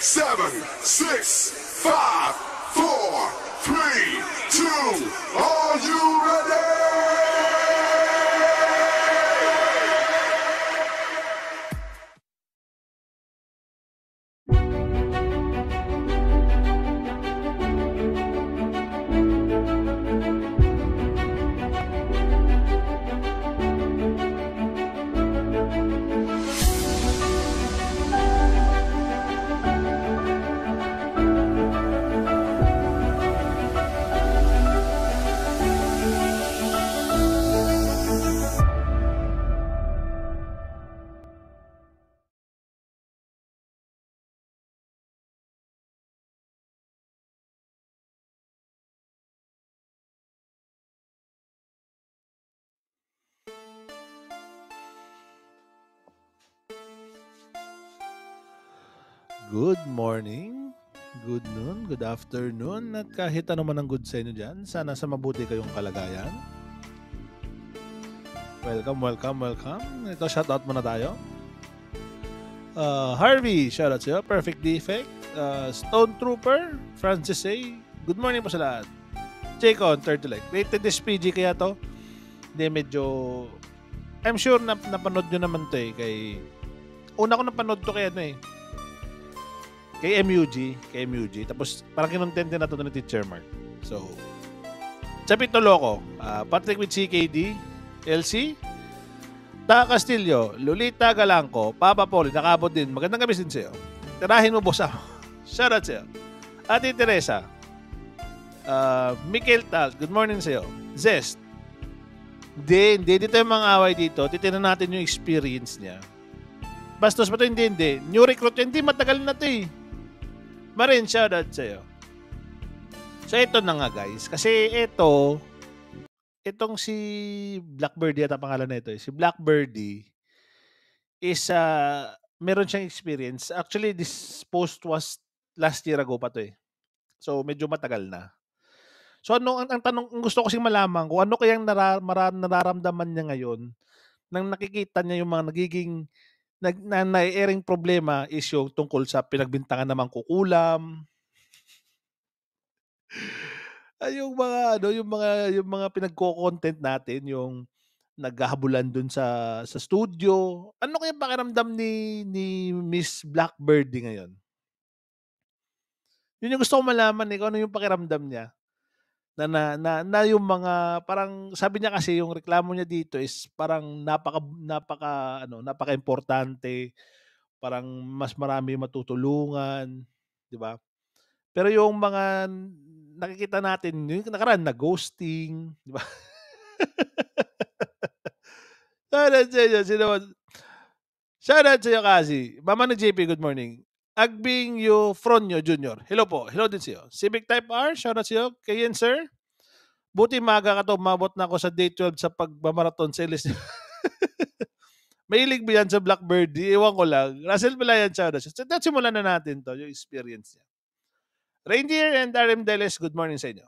seven, six, five, four, three, two. Are you Good morning, good noon, good afternoon, at kahit ano man ang good sa inyo dyan, sana sa mabuti kayong kalagayan. Welcome, welcome, welcome. Ito, shoutout muna tayo. Uh, Harvey, shoutout sa'yo. Perfect Defect. Uh, Stone Trooper, Francis A. Good morning po sa lahat. on, Turtle like. Rated this PG kaya to. Hindi, medyo... I'm sure na napanood nyo naman to eh. Kay... Una ko napanood to kaya ano eh kay MUG, kay MUG. Tapos parang kinontente na to ni Teacher Mark. So, sa Pitnoloko, uh, ah, Patrick with CKD, LC, Ta Castillo, Lolita Galangco, Papa Paul, nakabot din. Magandang gabi din sa'yo. Tirahin mo, boss ako. Ah. Shoutout sa'yo. Ate Teresa, uh, Mikel Tal, good morning sa'yo. Zest, hindi, hindi. Dito yung mga away dito. Titinan natin yung experience niya. Bastos pa to, hindi, hindi. New recruit, hindi, matagal na to eh. Marin, shoutout sa'yo. So, ito na nga guys. Kasi ito, itong si Blackbirdie at ang pangalan na ito, eh. si Blackbirdie eh, is, uh, meron siyang experience. Actually, this post was last year ago pa to eh. So, medyo matagal na. So, ano, ang, ang tanong, ang gusto ko kasing malaman kung ano kayang nara, mara, nararamdaman niya ngayon nang nakikita niya yung mga nagiging nag, na, na-airing problema is yung tungkol sa pinagbintangan naman kukulam. Ay, yung mga ano, yung mga yung mga pinagko-content natin, yung naghahabulan dun sa sa studio. Ano kaya pakiramdam ni ni Miss Blackbird ngayon? Yun yung gusto ko malaman eh, ano yung pakiramdam niya na, na, na, na yung mga parang sabi niya kasi yung reklamo niya dito is parang napaka napaka ano napaka-importante parang mas marami matutulungan, 'di ba? Pero yung mga nakikita natin, yung nakaraan na ghosting, 'di ba? Shout out sa iyo, Kasi. Mama ni JP, good morning. Agbingyo Fronyo Jr. Hello po. Hello din siyo. Civic Type R, Shout out siyo. Kayin, sir. Buti maga ka to, mabot na ako sa day 12 sa pagmamarathon sa Elis. Mahilig ba yan sa Blackbird? Iwan ko lang. Russell Belayan, shoutout sa'yo. So, simulan na natin to, yung experience niya. Reindeer and RM Deles, good morning sa inyo.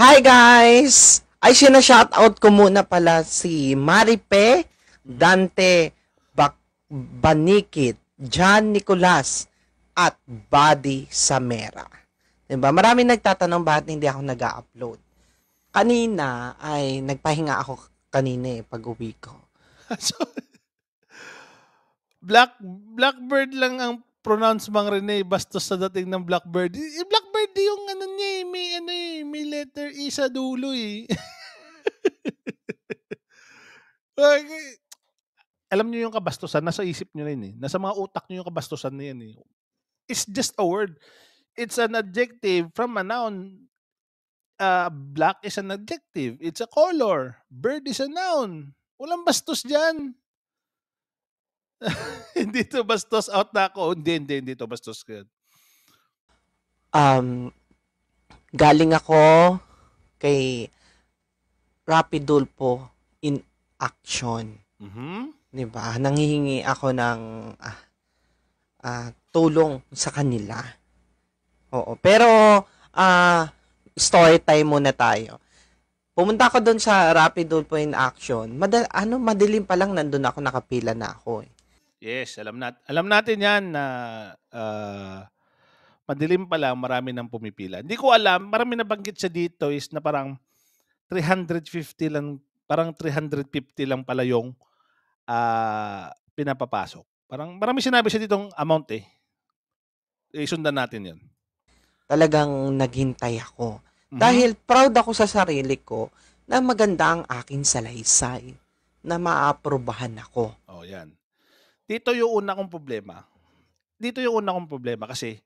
Hi guys! Ay, sinashoutout ko muna pala si Maripe Dante Bak- Banikit. John Nicolas at Buddy Samera. Diba? Maraming nagtatanong bakit hindi ako nag upload Kanina ay nagpahinga ako kanina eh pag uwi ko. Black, Blackbird lang ang pronounce mang Rene bastos sa dating ng Blackbird. Eh, eh, Blackbird yung ano niya eh, may ano eh, may letter E sa dulo eh. okay. alam niyo yung kabastusan, nasa isip niyo na yun eh. Nasa mga utak niyo yung kabastusan na yan eh. It's just a word. It's an adjective from a noun. Uh, black is an adjective. It's a color. Bird is a noun. Walang bastos dyan. hindi to bastos out na ako. Hindi, hindi, hindi to bastos ko yun. Um, galing ako kay Rapidulpo in action. Mm-hmm. 'di ba? Nangihingi ako ng ah, ah, tulong sa kanila. Oo, pero ah story time muna tayo. Pumunta ako doon sa Rapid Ulpo Action. Madal ano, madilim pa lang nandoon ako, nakapila na ako. Eh. Yes, alam nat alam natin 'yan na uh, madilim pa lang marami nang pumipila. Hindi ko alam, marami nabanggit banggit siya dito is na parang 350 lang, parang 350 lang pala yung uh, pinapapasok. Parang marami sinabi siya ditong amount eh. Isundan natin yon. Talagang naghintay ako. Mm-hmm. Dahil proud ako sa sarili ko na maganda ang aking salaysay na maaprobahan ako. Oh, yan. Dito yung una kong problema. Dito yung una kong problema kasi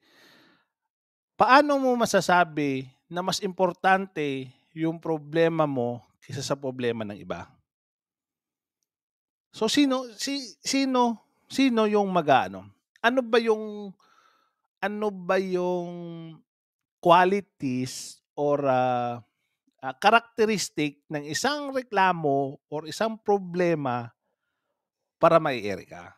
paano mo masasabi na mas importante yung problema mo kaysa sa problema ng iba? So sino si sino sino yung magaano? Ano ba yung ano ba yung qualities or uh, uh, characteristic ng isang reklamo or isang problema para mai ka?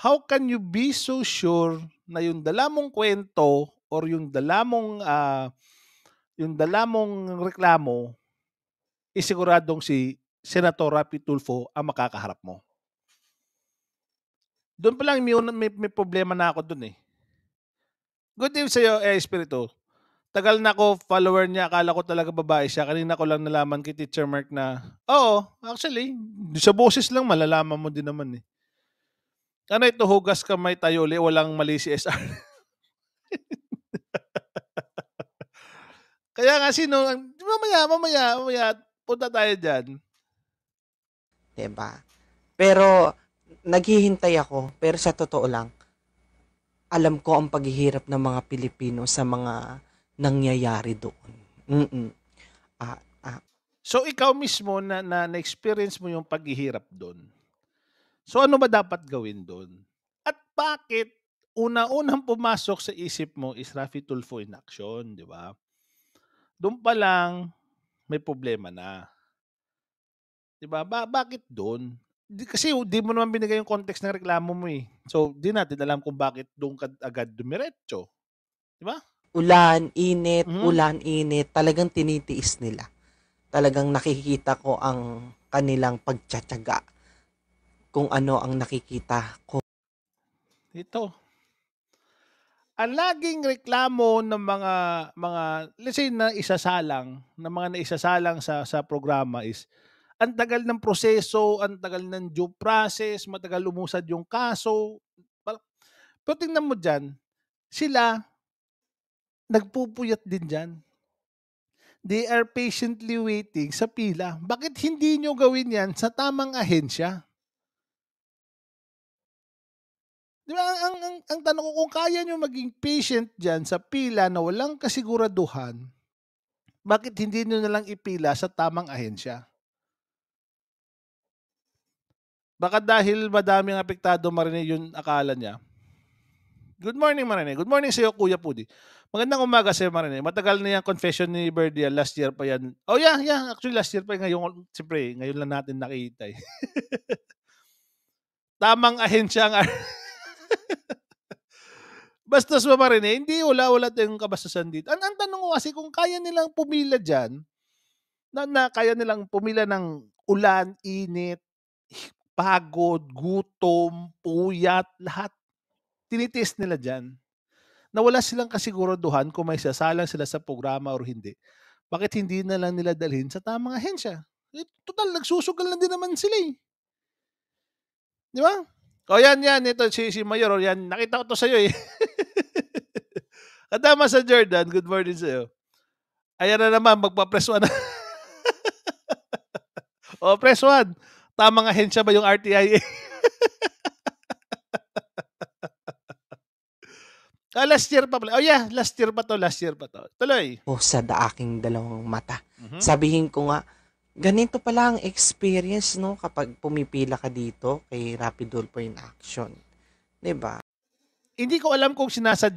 How can you be so sure na yung dala mong kwento or yung dala mong uh, yung dala mong reklamo is siguradong si Senator Rapi Tulfo ang makakaharap mo. Doon pa lang may, may, may problema na ako doon eh. Good evening sa iyo, eh, Espiritu. Tagal na ako, follower niya. Akala ko talaga babae siya. Kanina ko lang nalaman kay Teacher Mark na, oo, actually, sa boses lang malalaman mo din naman eh. Ano ito, hugas ka may tayo ulit, walang mali si SR. Kaya nga sino, mamaya, mamaya, mamaya, punta tayo dyan ba? Diba? Pero, naghihintay ako, pero sa totoo lang, alam ko ang paghihirap ng mga Pilipino sa mga nangyayari doon. Mm-mm. Ah, ah. So, ikaw mismo na, na, na-experience mo yung paghihirap doon. So, ano ba dapat gawin doon? At bakit una-unang pumasok sa isip mo is Rafi Tulfo in action, di ba? Doon pa lang, may problema na. 'Di ba? Ba- bakit doon? Di, kasi di mo naman binigay yung context ng reklamo mo eh. So, di natin alam kung bakit doon ka agad dumiretso. 'Di ba? Ulan, init, mm-hmm. ulan, init, talagang tinitiis nila. Talagang nakikita ko ang kanilang pagtsatsaga kung ano ang nakikita ko. Ito, ang laging reklamo ng mga mga let's say na isasalang ng mga naisasalang sa sa programa is ang tagal ng proseso, ang tagal ng due process, matagal umusad yung kaso. Pero tingnan mo dyan, sila, nagpupuyat din dyan. They are patiently waiting sa pila. Bakit hindi nyo gawin yan sa tamang ahensya? Di ba, ang, ang, ang, ang tanong ko, kung kaya nyo maging patient dyan sa pila na walang kasiguraduhan, bakit hindi nyo nalang ipila sa tamang ahensya? Baka dahil madaming apektado Marine yun akala niya. Good morning Marine. Good morning sa iyo Kuya Pudi. Magandang umaga sa iyo Marine. Matagal na yung confession ni Berdia. Last year pa yan. Oh yeah, yeah. Actually last year pa yan. Ngayon, siyempre, ngayon lang natin nakita. Eh. Tamang ahensya ang... Bastos ba Marine? Hindi, wala-wala tayong kabastusan dito. Ang, ang tanong ko kasi kung kaya nilang pumila dyan, na, na kaya nilang pumila ng ulan, init, pagod, gutom, puyat, lahat tinitest nila dyan Nawala silang kasiguraduhan kung may sasalang sila sa programa o hindi. Bakit hindi na lang nila dalhin sa tamang ahensya? Eh, total, nagsusugal na din naman sila eh. Di ba? O yan, yan. Ito, si, si Mayor. O yan, nakita ko to sa'yo eh. Katama sa Jordan, good morning sa'yo. Ayan na naman, magpa-press 1. o, press 1. Tamang ahensya ba yung RTIA? Ah, last year pa pala. Oh yeah, last year pa to, last year pa to. Tuloy. oh, sa aking dalawang mata. Mm-hmm. Sabihin ko nga, ganito pala ang experience no kapag pumipila ka dito kay Rapid Ulpo in Action. 'Di ba? Hindi ko alam kung sinasad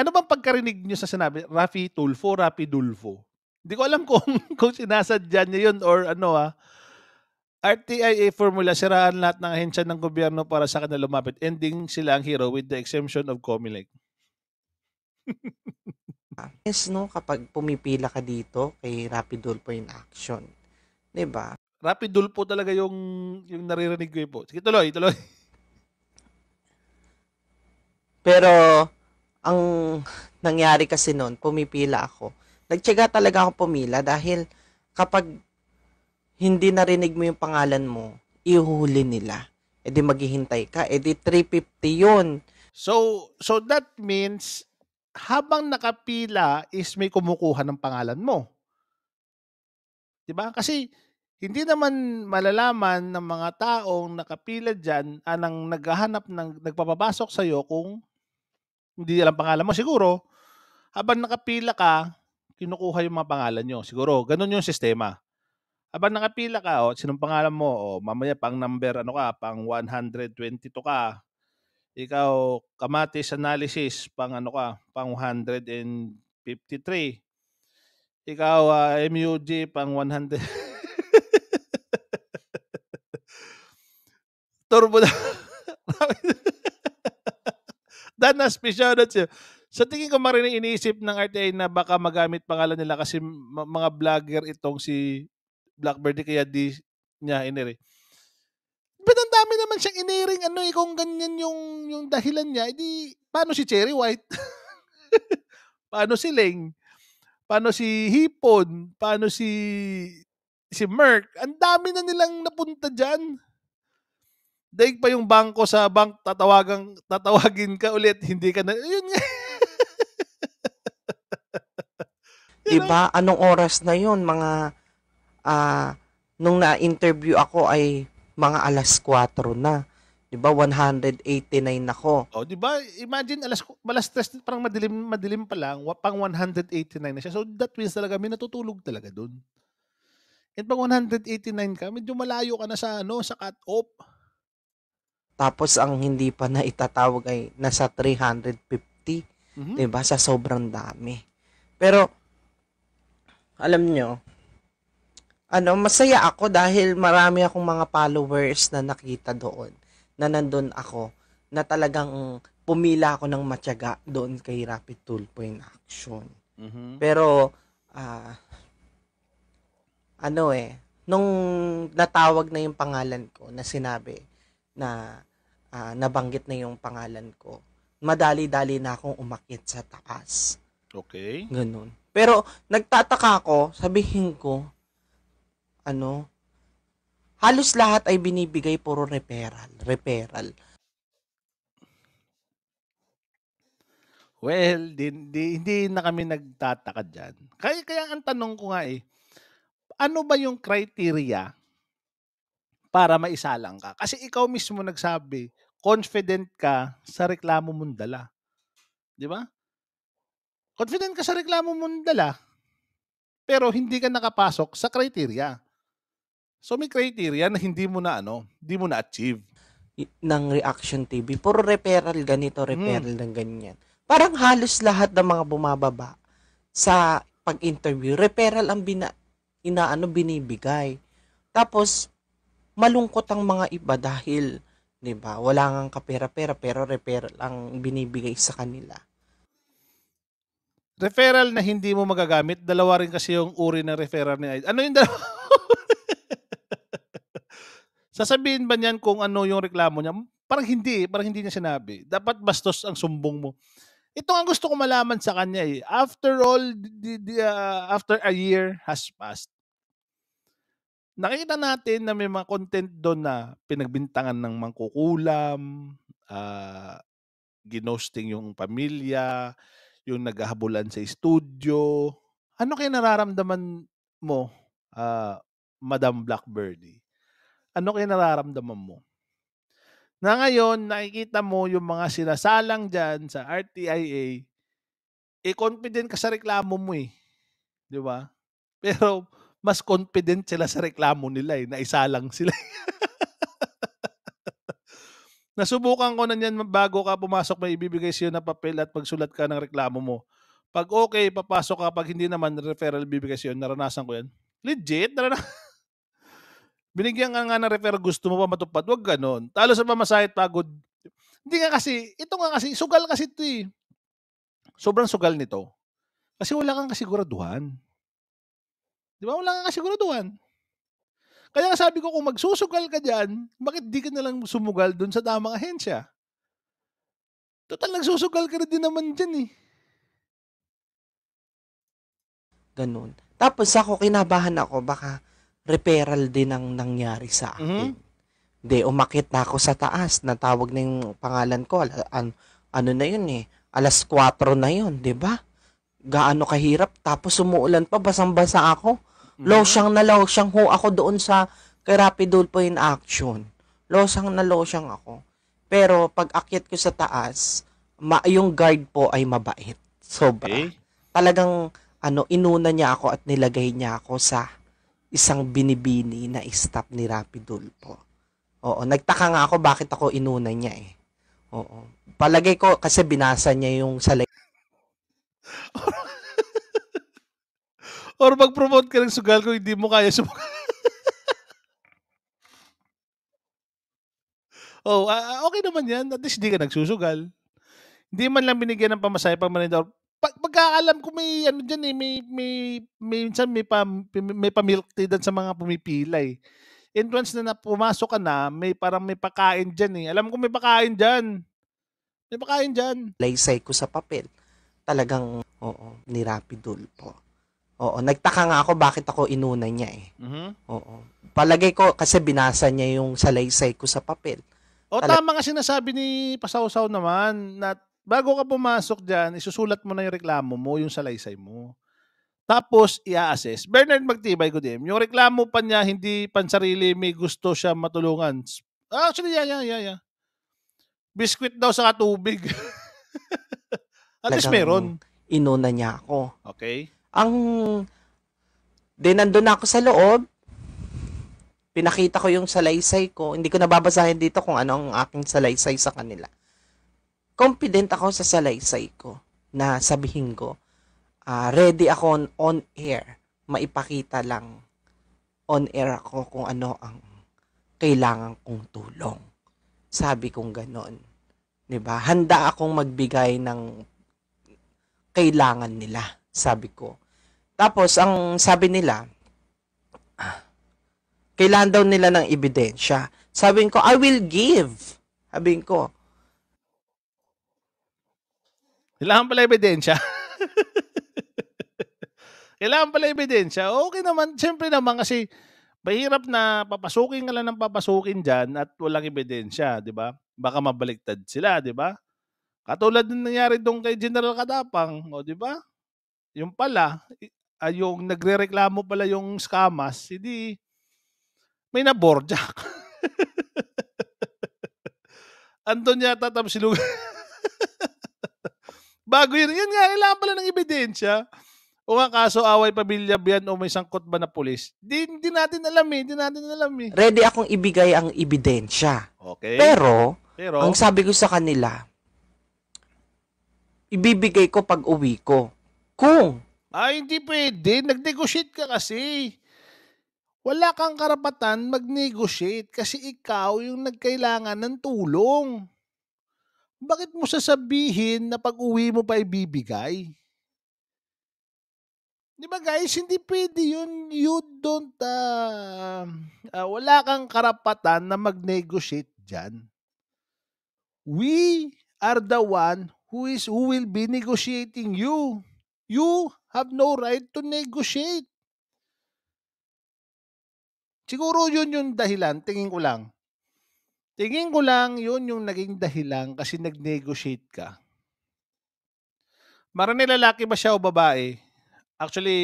ano bang pagkarinig niyo sa sinabi Rafi Tulfo, Rapi Dulfo. Hindi ko alam kung kung sinasadya niya 'yon or ano ah. RTIA formula, siraan lahat ng ahensya ng gobyerno para sa kanila lumapit. Ending sila ang hero with the exemption of Comelec. yes, no? Kapag pumipila ka dito kay Rapidol Ulpo in action. ba? Diba? Rapid Ulpo talaga yung, yung naririnig ko eh po. Sige, tuloy, tuloy. Pero, ang nangyari kasi noon, pumipila ako. Nagtsaga talaga ako pumila dahil kapag hindi narinig mo yung pangalan mo, ihuhuli nila. E di maghihintay ka, e di 350 yun. So, so that means, habang nakapila is may kumukuha ng pangalan mo. Diba? Kasi, hindi naman malalaman ng mga taong nakapila dyan, anang ah, naghahanap ng, nagpapapasok sa'yo kung hindi alam pangalan mo. Siguro, habang nakapila ka, kinukuha yung mga pangalan nyo. Siguro, ganun yung sistema. Habang nakapila ka, o, oh, sinong pangalan mo, o, oh, mamaya pang number, ano ka, pang 122 ka, ikaw, kamatis analysis, pang ano ka, pang 153. Ikaw, uh, ah, MUG, pang 100. Turbo na. special pisyonot siya. Sa tingin ko marinig iniisip ng RTA na baka magamit pangalan nila kasi mga vlogger itong si Blackberry eh, kaya di niya inire. Eh. But ang dami naman siyang iniring ano eh, kung ganyan yung, yung dahilan niya, edi eh paano si Cherry White? paano si Ling? Paano si Hipon? Paano si si Merck? Ang dami na nilang napunta diyan. Daig pa yung bangko sa bank, tatawagan, tatawagin ka ulit, hindi ka na, yun nga. diba, anong oras na yun? Mga uh, nung na-interview ako ay mga alas 4 na. 'Di ba? 189 ako. Oh, 'di ba? Imagine alas alas 3 parang madilim madilim pa lang, pang 189 na siya. So that means talaga may natutulog talaga doon. At pag 189 ka, medyo malayo ka na sa ano, sa cut off. Tapos ang hindi pa na itatawag ay nasa 350. Mm-hmm. 'Di ba? Sa sobrang dami. Pero alam nyo, ano, masaya ako dahil marami akong mga followers na nakita doon, na nandun ako, na talagang pumila ako ng matyaga doon kay Rapid Tool Point Action. Mm-hmm. Pero, uh, ano eh, nung natawag na yung pangalan ko, na sinabi na uh, nabanggit na yung pangalan ko, madali-dali na akong umakit sa taas. Okay. Ganun. Pero, nagtataka ako, sabihin ko, ano, halos lahat ay binibigay puro referral, referral. Well, hindi, hindi na kami nagtataka dyan. Kaya, kaya ang tanong ko nga eh, ano ba yung criteria para maisalang ka? Kasi ikaw mismo nagsabi, confident ka sa reklamo mong dala. Di ba? Confident ka sa reklamo mong dala, pero hindi ka nakapasok sa criteria. So may criteria na hindi mo na ano, hindi mo na achieve ng reaction TV. Puro referral ganito, referral mm. ng ganyan. Parang halos lahat ng mga bumababa sa pag-interview, referral ang bina, inaano binibigay. Tapos malungkot ang mga iba dahil 'di ba? Wala nga kapera-pera pero referral ang binibigay sa kanila. Referral na hindi mo magagamit, dalawa rin kasi yung uri ng referral ni Ano yung dalawa? Sasabihin ba niyan kung ano yung reklamo niya? Parang hindi, parang hindi niya sinabi. Dapat bastos ang sumbong mo. Ito ang gusto ko malaman sa kanya eh. After all, the, the, uh, after a year has passed, nakita natin na may mga content doon na pinagbintangan ng mangkukulam, uh, ginosting yung pamilya, yung naghahabulan sa studio. Ano kaya nararamdaman mo, uh, Madam Blackbirdie? ano kaya nararamdaman mo? Na ngayon, nakikita mo yung mga sinasalang dyan sa RTIA, eh confident ka sa reklamo mo eh. Di ba? Pero mas confident sila sa reklamo nila eh. na isalang sila. Nasubukan ko na niyan bago ka pumasok may ibibigay sa'yo na papel at pagsulat ka ng reklamo mo. Pag okay, papasok ka. Pag hindi naman, referral bibigay sa'yo. Naranasan ko yan. Legit, naranasan. Binigyan ka nga ng refer, gusto mo pa matupad. wag ganon. Talo sa pamasahe, pagod. Hindi nga kasi, ito nga kasi, sugal kasi ito eh. Sobrang sugal nito. Kasi wala kang kasiguraduhan. Di ba? Wala kang kasiguraduhan. Kaya nga sabi ko, kung magsusugal ka dyan, bakit di ka nalang sumugal dun sa tamang ahensya? Total, nagsusugal ka na din naman dyan eh. Ganun. Tapos ako, kinabahan ako, baka referral din ang nangyari sa akin. Mm-hmm. De, umakit na ako sa taas, natawag na yung pangalan ko. An, ano na yun eh, alas 4 na yun, di ba? Gaano kahirap, tapos umuulan pa, basang-basa ako. Mm-hmm. Losyang na losyang ho ako doon sa kay Rapidulpo in action. Losyang na losyang ako. Pero pag akyat ko sa taas, ma- yung guard po ay mabait. Sobra. Okay. Talagang ano, inuna niya ako at nilagay niya ako sa isang binibini na stop ni Rapidol po. Oo, nagtaka nga ako bakit ako inuna niya eh. Oo. Palagay ko kasi binasa niya yung sa like. or mag-promote ka ng sugal ko hindi mo kaya sumagal. oh, uh, okay naman yan. At least hindi ka nagsusugal. Hindi man lang binigyan ng pamasahe pag manager pag pagkaalam ko may ano diyan eh may may minsan may, may pa may pa milk tea sa mga pumipila eh. And once na, na pumasok ka na, may parang may pakain diyan eh. Alam ko may pakain diyan. May pakain diyan. Laysay ko sa papel. Talagang oo, ni Rapidol po. Oo, nagtaka nga ako bakit ako inuna niya eh. Mm-hmm. Oo. Palagay ko kasi binasa niya yung salaysay ko sa papel. O Talag- tama nga sinasabi ni Pasawsaw naman na bago ka pumasok dyan, isusulat mo na yung reklamo mo, yung salaysay mo. Tapos, ia assess Bernard Magtibay ko din. Yung reklamo pa niya, hindi pansarili, may gusto siya matulungan. Ah, actually, yeah, yeah, yeah, yeah. Biskwit daw sa katubig. At least meron. Inuna niya ako. Okay. Ang, then nandun ako sa loob, pinakita ko yung salaysay ko. Hindi ko nababasahin dito kung ano ang aking salaysay sa kanila confident ako sa salaysay ko na sabihin ko, uh, ready ako on, air, maipakita lang on air ako kung ano ang kailangan kong tulong. Sabi kong ganoon. 'Di ba? Handa akong magbigay ng kailangan nila, sabi ko. Tapos ang sabi nila, kailangan daw nila ng ebidensya. Sabi ko, I will give. Sabi ko, kailangan pala ebidensya. Kailangan pala ebidensya. Okay naman. Siyempre naman kasi mahirap na papasukin ka lang ng papasukin dyan at walang ebidensya, di ba? Baka mabaliktad sila, di ba? Katulad ng nangyari doon kay General Kadapang, o di ba? Yung pala, ay ah, yung nagrereklamo pala yung scammers, hindi may naborjak. Andon yata tapos silugan. Bago yun. Yan nga, kailangan pala ng ebidensya. O nga kaso away pamilya yan o may sangkot ba na pulis? Di, di natin alam eh. Di natin alam eh. Ready akong ibigay ang ebidensya. Okay. Pero, Pero, ang sabi ko sa kanila, ibibigay ko pag uwi ko. Kung. Ah, hindi pwede. Nag-negotiate ka kasi. Wala kang karapatan mag-negotiate kasi ikaw yung nagkailangan ng tulong bakit mo sasabihin na pag uwi mo pa ibibigay? Di ba guys, hindi pwede yun. You don't, uh, uh, wala kang karapatan na mag-negotiate dyan. We are the one who is who will be negotiating you. You have no right to negotiate. Siguro yun yung dahilan, tingin ko lang, Tingin ko lang yun yung naging dahilan kasi nag-negotiate ka. Maraming lalaki ba siya o babae? Actually,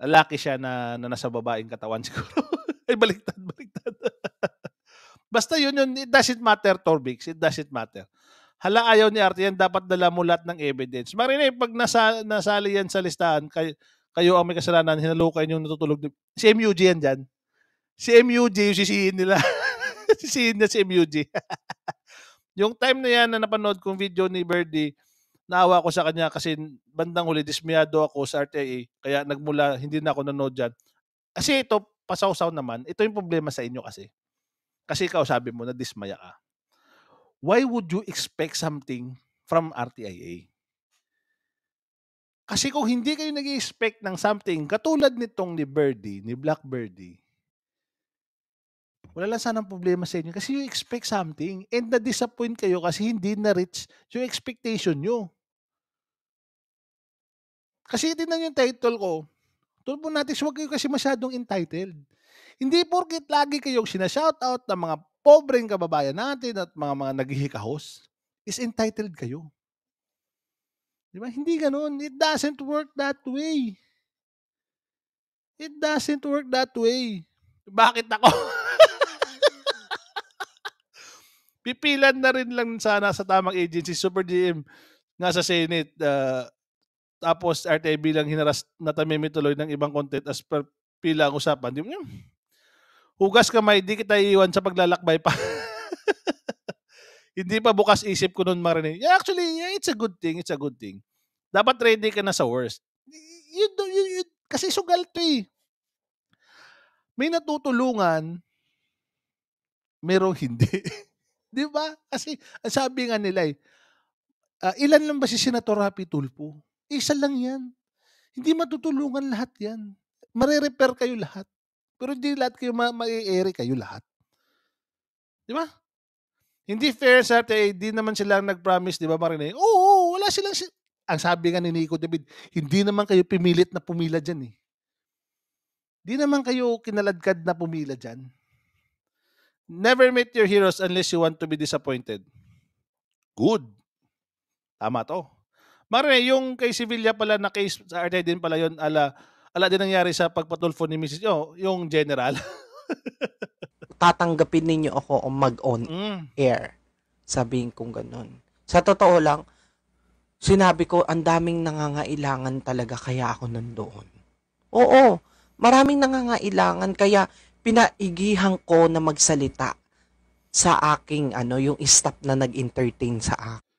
lalaki siya na, na nasa babaeng katawan siguro. Ay, baliktad, baliktad. Basta yun yun, it doesn't matter, Torbix. It doesn't matter. Hala, ayaw ni Arte yan. Dapat dala mo lahat ng evidence. Marinay, eh, pag nasa, nasali yan sa listahan, kayo, kayo ang may kasalanan, hinalukay kayo yung natutulog. Si MUG yan dyan. Si MUG, yung sisihin nila. si, na si MUG. yung time na yan na napanood kong video ni Birdie, naawa ko sa kanya kasi bandang huli, dismayado ako sa RTA. Kaya nagmula, hindi na ako nanood dyan. Kasi ito, pasaw-saw naman, ito yung problema sa inyo kasi. Kasi ikaw sabi mo na dismaya ka. Why would you expect something from RTIA? Kasi kung hindi kayo nag expect ng something, katulad nitong ni Birdie, ni Black Birdie, wala lang sanang problema sa inyo kasi you expect something and na-disappoint kayo kasi hindi na-reach yung expectation nyo. Kasi tinan yung title ko, Turbo natin, huwag kayo kasi masyadong entitled. Hindi porkit lagi kayong sinashoutout ng mga pobreng kababayan natin at mga mga naghihikahos, is entitled kayo. Di ba? Hindi ganun. It doesn't work that way. It doesn't work that way. Bakit ako? pipilan na rin lang sana sa tamang agency. Super GM sa Senate. Uh, tapos Arte bilang hinaras na tamimi tuloy ng ibang content as per pila ang usapan. Di mo Hugas may, di kita iiwan sa paglalakbay pa. Hindi pa bukas isip ko noon marinig. Yeah, actually, yeah, it's a good thing. It's a good thing. Dapat ready ka na sa worst. You, do, you, you, kasi sugal to eh. May natutulungan, merong hindi. Di ba? Kasi sabi nga nila eh, uh, ilan lang ba si Senator Rapi Tulpo? Isa lang yan. Hindi matutulungan lahat yan. Marirepair kayo lahat. Pero hindi lahat kayo ma- ma-ere kayo lahat. Di ba? Hindi fair sa eh, hindi naman sila nag-promise, di ba, Marinay? Oo, oo, wala silang... Si- Ang sabi nga ni Nico David, hindi naman kayo pimilit na pumila dyan eh. Di naman kayo kinaladkad na pumila dyan. Never meet your heroes unless you want to be disappointed. Good. Tama to. Mare, yung kay Sevilla pala na case sa RT din pala yon ala ala din nangyari sa pagpatulfo ni Mrs. Oh, yung general. Tatanggapin ninyo ako o mag-on mm. air. Sabihin kong ganun. Sa totoo lang, sinabi ko, ang daming nangangailangan talaga kaya ako nandoon. Oo, maraming nangangailangan kaya pinaigihan ko na magsalita sa aking ano yung staff na nag-entertain sa akin.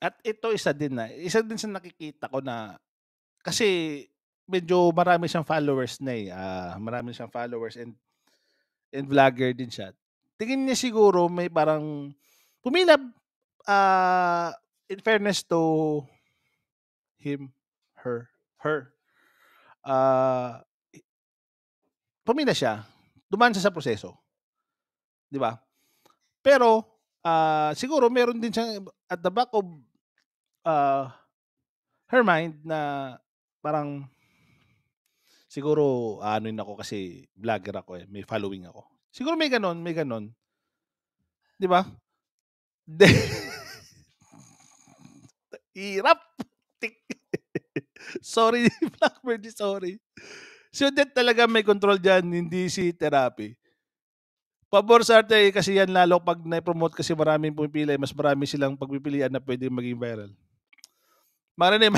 At ito isa din na, isa din sa nakikita ko na kasi medyo marami siyang followers na eh. Uh, marami siyang followers and and vlogger din siya. Tingin niya siguro may parang pumila uh, in fairness to him, her, her. Uh, pumila siya dumaan siya sa proseso. 'Di ba? Pero uh, siguro meron din siya at the back of uh, her mind na parang siguro ano yun ako kasi vlogger ako eh, may following ako. Siguro may ganon, may ganon. 'Di ba? De- Hirap. Sorry, Blackbird, sorry. Si Odette talaga may control dyan, hindi si therapy. Pabor sa arte eh, kasi yan lalo pag na-promote kasi maraming pumipili, mas marami silang pagpipilian na pwede maging viral. Marinim,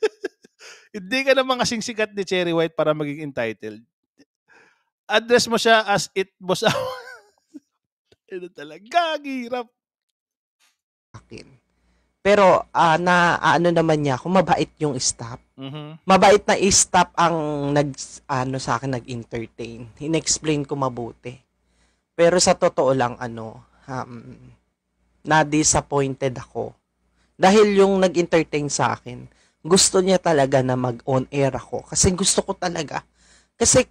hindi ka naman kasing sikat ni Cherry White para maging entitled. Address mo siya as it was out. Ito talaga, hirap. Akin. Pero uh, na ah, ano naman niya kung mabait yung staff. Mm-hmm. Mabait na staff ang nag ano sa akin nag-entertain. Inexplain ko mabuti. Pero sa totoo lang ano, um, na-disappointed ako. Dahil yung nag-entertain sa akin, gusto niya talaga na mag-on air ako kasi gusto ko talaga. Kasi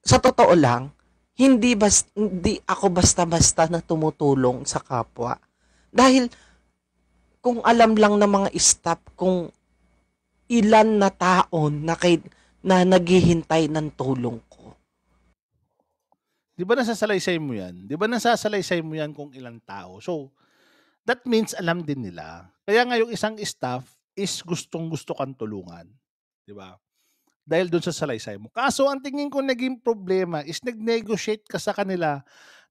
sa totoo lang, hindi bas hindi ako basta-basta na tumutulong sa kapwa. Dahil kung alam lang ng mga staff kung ilan na taon na, kay, na naghihintay ng tulong ko. Di ba nasasalaysay mo yan? Di ba nasasalaysay mo yan kung ilang tao? So, that means alam din nila. Kaya nga yung isang staff is gustong-gusto kang tulungan. Di ba? Dahil doon sa salaysay mo. Kaso, ang tingin ko naging problema is nag-negotiate ka sa kanila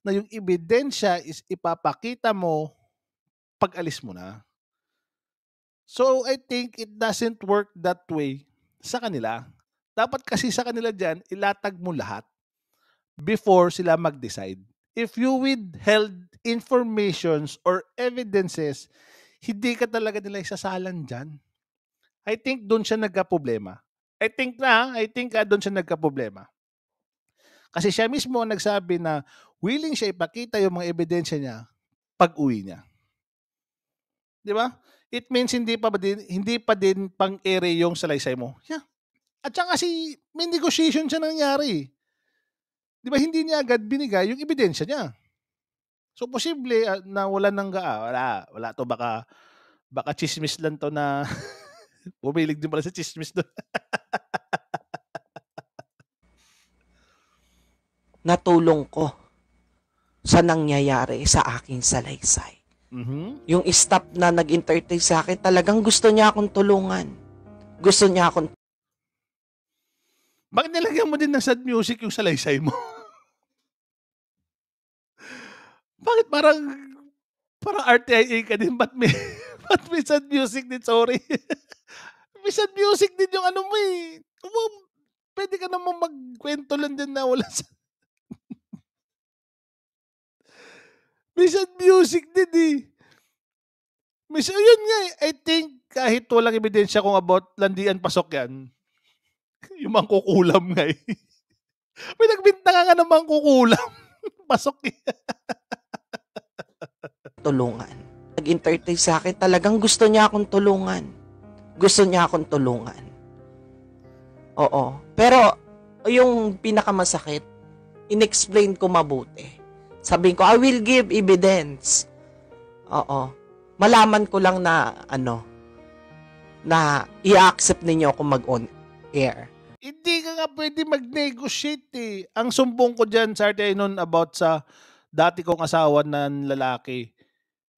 na yung ebidensya is ipapakita mo pag alis mo na. So I think it doesn't work that way sa kanila. Dapat kasi sa kanila dyan, ilatag mo lahat before sila mag-decide. If you withheld informations or evidences, hindi ka talaga nila isasalan dyan. I think doon siya nagka-problema. I think na, I think uh, ah, doon siya nagka-problema. Kasi siya mismo ang nagsabi na willing siya ipakita yung mga ebidensya niya pag uwi niya. Di ba? it means hindi pa din, hindi pa din pang-ere yung salaysay mo. Yeah. At saka kasi may negotiation siya nangyari. Di ba hindi niya agad binigay yung ebidensya niya. So posible uh, na wala nang ga, ah, wala, wala to baka baka chismis lang to na bumilig din pala sa chismis doon. Natulong ko sa nangyayari sa aking salaysay. Mm-hmm. Yung staff na nag-entertain sa akin, talagang gusto niya akong tulungan. Gusto niya akong... Bakit nilagyan mo din ng sad music yung salaysay mo? Bakit parang parang RTIA ka din? Ba't may, ba't may sad music din? Sorry. may sad music din yung ano mo eh. pwede ka namang magkwento lang din na wala sad Mission Music din eh. Mission, oh, yun nga eh. I think kahit walang ebidensya kung about landian pasok yan, yung mangkukulam nga eh. nagbintang nga ng mangkukulam. pasok yan. tulungan. Nag-entertain sa akin. Talagang gusto niya akong tulungan. Gusto niya akong tulungan. Oo. Pero, yung pinakamasakit, inexplain ko mabuti sabi ko, I will give evidence. Oo. Malaman ko lang na, ano, na i-accept ninyo ako mag-on-air. Hindi ka nga pwede mag-negotiate eh. Ang sumbong ko dyan, Sir Tenon, about sa dati kong asawa na lalaki.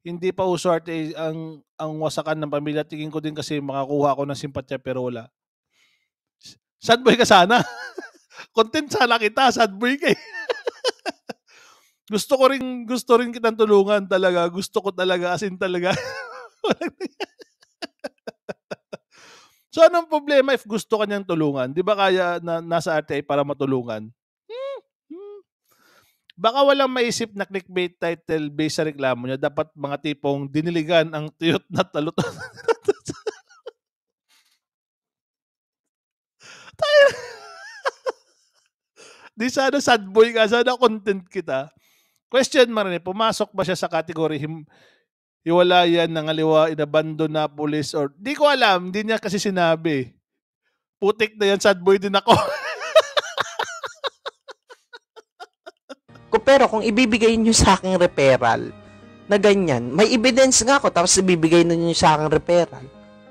Hindi pa uso arte ang, ang wasakan ng pamilya. Tingin ko din kasi makakuha ako ng simpatya pero wala. Sad boy ka sana. Content sana kita, sad boy ka eh. Gusto ko rin, gusto rin kitang tulungan talaga. Gusto ko talaga, as in talaga. so, anong problema if gusto kanyang tulungan? Di ba kaya na, nasa arte para matulungan? Hmm, hmm. Baka walang maisip na clickbait title based sa reklamo niya. Dapat mga tipong diniligan ang tiyot na talutan. Tayo. Di sana sad boy ka, sana content kita. Question Marine, pumasok ba siya sa category him, hiwalayan nangaliwa, aliwa, inabandon na police or di ko alam, hindi niya kasi sinabi. Putik na yan, sad boy din ako. Pero kung ibibigay niyo sa akin referral na ganyan, may evidence nga ako tapos ibibigay niyo sa akin referral,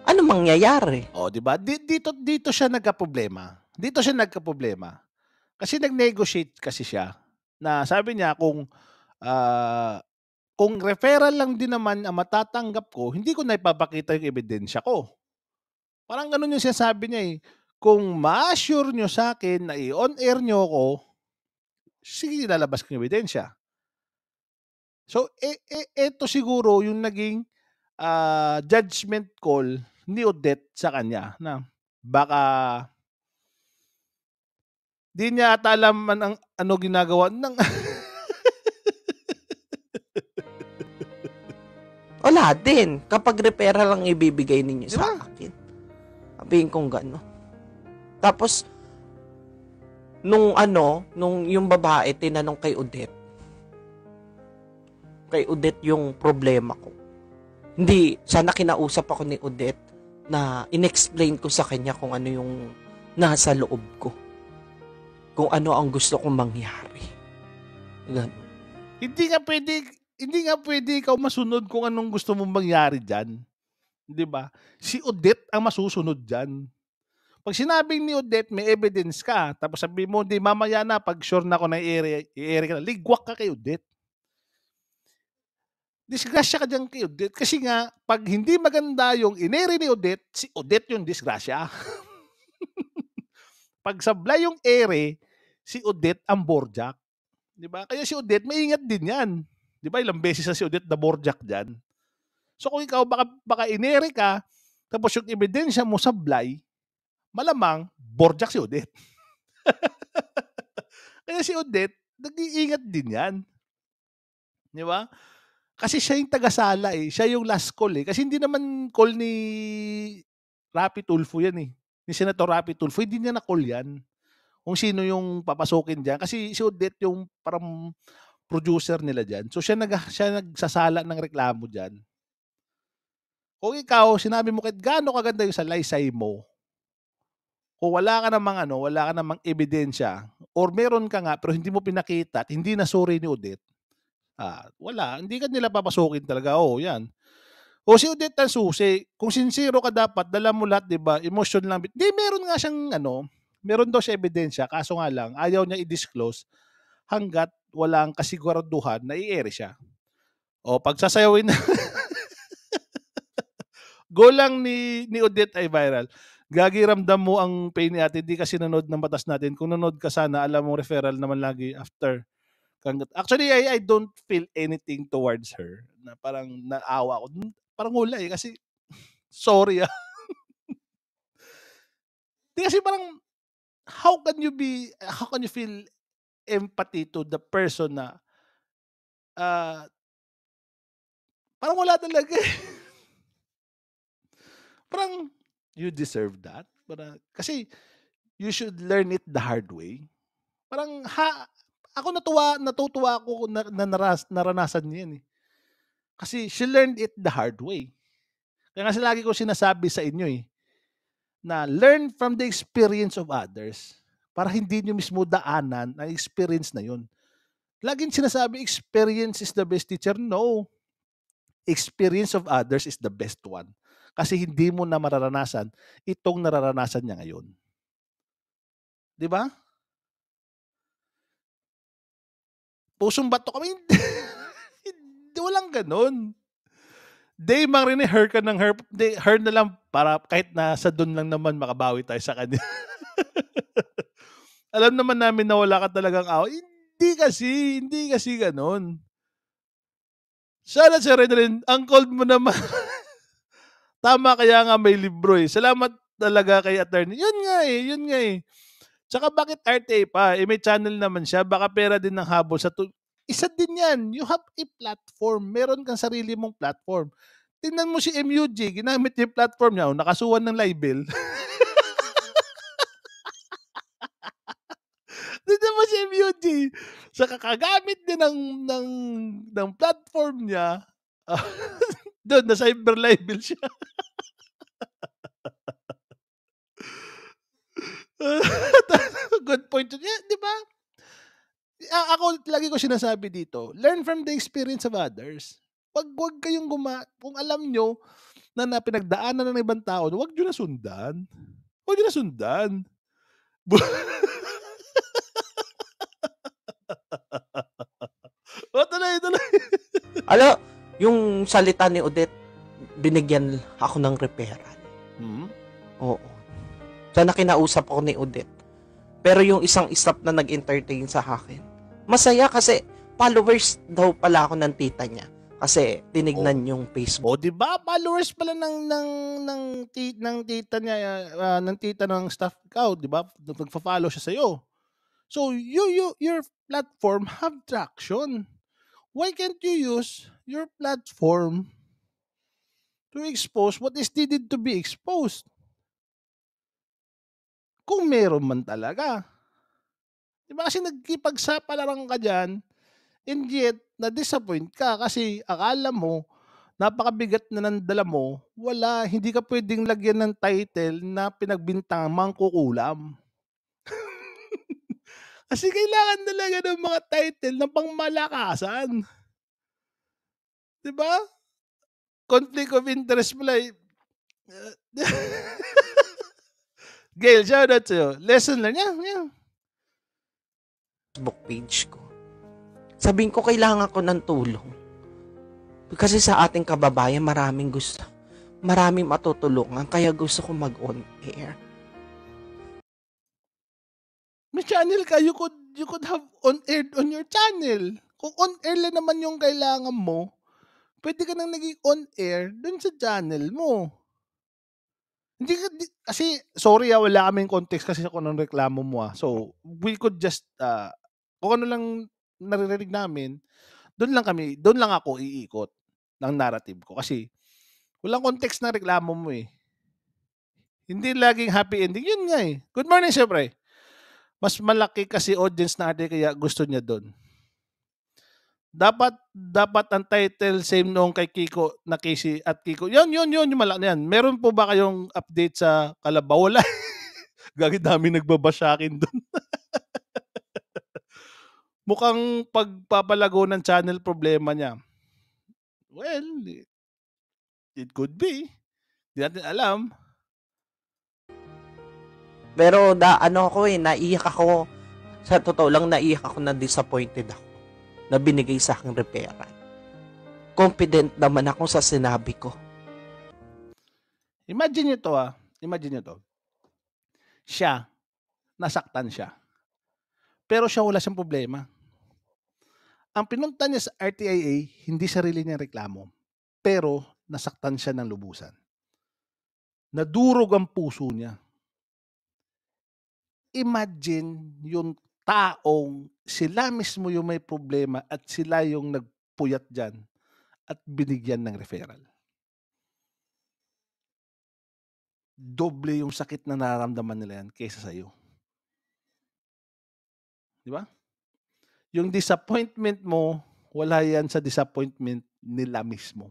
ano mangyayari? O, oh, di ba? Dito, dito siya nagka-problema. Dito siya nagka-problema. Kasi nag-negotiate kasi siya na sabi niya kung uh, kung referral lang din naman ang matatanggap ko, hindi ko na ipapakita yung ebidensya ko. Parang ganun yung sinasabi niya eh. Kung ma-assure nyo sa akin na i-on-air nyo ko, sige, lalabas ko yung ebidensya. So, e, e, eto siguro yung naging uh, judgment call ni Odette sa kanya na baka Di niya ata alam man ang ano ginagawa ng... Wala din. Kapag repera lang ibibigay ninyo diba? sa akin. Sabihin kong gano'n. Tapos, nung ano, nung yung babae, tinanong kay Odette. Kay Odette yung problema ko. Hindi, sana kinausap ako ni Odette na inexplain ko sa kanya kung ano yung nasa loob ko kung ano ang gusto kong mangyari. Ganun. Hindi nga pwede, hindi nga pwede ikaw masunod kung anong gusto mong mangyari diyan. 'Di ba? Si Odette ang masusunod diyan. Pag sinabing ni Odette, may evidence ka. Tapos sabi mo, hindi, mamaya na, pag sure na ako na i-ere ka na, ligwak ka kay Odette. Disgrasya ka dyan kay Odette. Kasi nga, pag hindi maganda yung inere ni Odette, si Odette yung disgrasya. Pag sablay yung ere, si Odette ang borjak. Di ba? Kaya si Odette, maingat din yan. Di ba? Ilang beses na si Odette na borjak dyan. So kung ikaw baka, baka inere ka, tapos yung ebidensya mo sablay, malamang borjak si Odette. Kaya si Odette, nag-iingat din yan. Di ba? Kasi siya yung tagasala eh. Siya yung last call eh. Kasi hindi naman call ni Rapi Tulfo yan eh ni Senator Rapi Tulfo, hindi niya na yan kung sino yung papasukin diyan kasi si Odette yung parang producer nila diyan. So siya nag siya nagsasala ng reklamo diyan. Kung ikaw sinabi mo kahit gaano kaganda yung salaysay mo, kung wala ka namang ano, wala ka namang ebidensya or meron ka nga pero hindi mo pinakita at hindi nasuri ni Odette, ah, wala, hindi ka nila papasukin talaga. Oh, yan. O si Odette Tansusi, kung sincero ka dapat, dala mo lahat, di ba? Emotion lang. Di, meron nga siyang, ano, meron daw siya ebidensya, kaso nga lang, ayaw niya i-disclose hanggat wala ang kasiguraduhan na i-air siya. O, pagsasayawin na. Go lang ni, ni Odette ay viral. Gagi, ramdam mo ang pain ni ate. Hindi kasi nanood ng batas natin. Kung nanood ka sana, alam mo referral naman lagi after Actually, I, I don't feel anything towards her. Na parang naawa ako parang wala eh. Kasi, sorry ah. Di kasi parang, how can you be, how can you feel empathy to the person na, uh, parang wala talaga eh. parang, you deserve that. Parang, kasi, you should learn it the hard way. Parang, ha, ako natuwa, natutuwa ako na, na naras, naranasan niya eh. Kasi she learned it the hard way. Kaya kasi lagi ko sinasabi sa inyo eh, na learn from the experience of others para hindi nyo mismo daanan ang experience na yun. Laging sinasabi, experience is the best teacher. No. Experience of others is the best one. Kasi hindi mo na mararanasan itong nararanasan niya ngayon. Di ba? Pusong bato kami. walang ganun. They marinig her ka ng her, day, her na lang para kahit na sa doon lang naman makabawi tayo sa kanya. Alam naman namin na wala ka talagang awa. Hindi kasi, hindi kasi ganun. Sana si Renren, ang cold mo naman. Tama kaya nga may libro eh. Salamat talaga kay attorney. Yun nga eh, yun nga eh. Tsaka bakit RTA pa? Eh, may channel naman siya. Baka pera din ng habol sa, tu- isa din yan. You have a platform. Meron kang sarili mong platform. Tingnan mo si MUJ, ginamit niya yung platform niya, oh, nakasuhan ng libel. Tingnan mo si MUJ, sa kakagamit din ng, ng, ng platform niya, doon, na cyber libel siya. Good point. Yeah, di ba? ako lagi ko sinasabi dito, learn from the experience of others. Pag wag kayong guma, kung alam nyo na, napinagdaanan na ng ibang tao, wag nyo na sundan. Huwag nyo na sundan. o, oh, tuloy, tuloy. Alo, yung salita ni Odette, binigyan ako ng referral. Hmm? Oo. Sana kinausap ako ni Odette. Pero yung isang staff na nag-entertain sa akin, masaya kasi followers daw pala ako ng tita niya kasi tinignan oh. yung Facebook. Oh, 'di ba? Followers pala ng ng ng, ti, ng tita niya uh, ng tita ng staff ka, 'di ba? Nagfa-follow siya sa iyo. So, you you your platform have traction. Why can't you use your platform to expose what is needed to be exposed? Kung meron man talaga. Di ba? kasi nagkipagsapalaran ka dyan, and yet, na-disappoint ka kasi akala mo, napakabigat na ng dala mo, wala, hindi ka pwedeng lagyan ng title na pinagbintangan mangkukulam. Kasi kailangan talaga ng mga title ng pangmalakasan. 'Di ba? Conflict of interest pala. Eh, eh, Gail, shout out to you. Lesson learned. Yeah, yeah. Facebook page ko. Sabihin ko, kailangan ko ng tulong. Kasi sa ating kababayan, maraming gusto. Maraming matutulungan. Kaya gusto ko mag-on air. May channel ka, you could, you could have on air on your channel. Kung on air lang naman yung kailangan mo, pwede ka nang naging on air dun sa channel mo. Hindi, hindi kasi sorry ah, wala kaming context kasi sa kung anong reklamo mo ah. So, we could just uh, kung ano lang naririnig namin, doon lang kami, doon lang ako iikot ng narrative ko kasi walang context ng reklamo mo eh. Hindi laging happy ending. Yun nga eh. Good morning, syempre. Mas malaki kasi audience natin kaya gusto niya doon dapat dapat ang title same noong kay Kiko na Casey at Kiko. Yun, yun, yun, yung malaki yan. Meron po ba kayong update sa Kalabaw? Wala. Gagi dami akin doon. Mukhang pagpapalago ng channel problema niya. Well, it could be. Hindi natin alam. Pero da, ano ako eh, naiyak ako. Sa totoo lang, naiyak ako na disappointed ako na binigay sa aking repera. Confident naman ako sa sinabi ko. Imagine nyo to ah. Imagine nyo to. Siya, nasaktan siya. Pero siya wala siyang problema. Ang pinunta niya sa RTIA, hindi sarili niya reklamo. Pero nasaktan siya ng lubusan. Nadurog ang puso niya. Imagine yung taong sila mismo yung may problema at sila yung nagpuyat dyan at binigyan ng referral. Doble yung sakit na nararamdaman nila yan kaysa sa'yo. Di ba? Yung disappointment mo, wala yan sa disappointment nila mismo.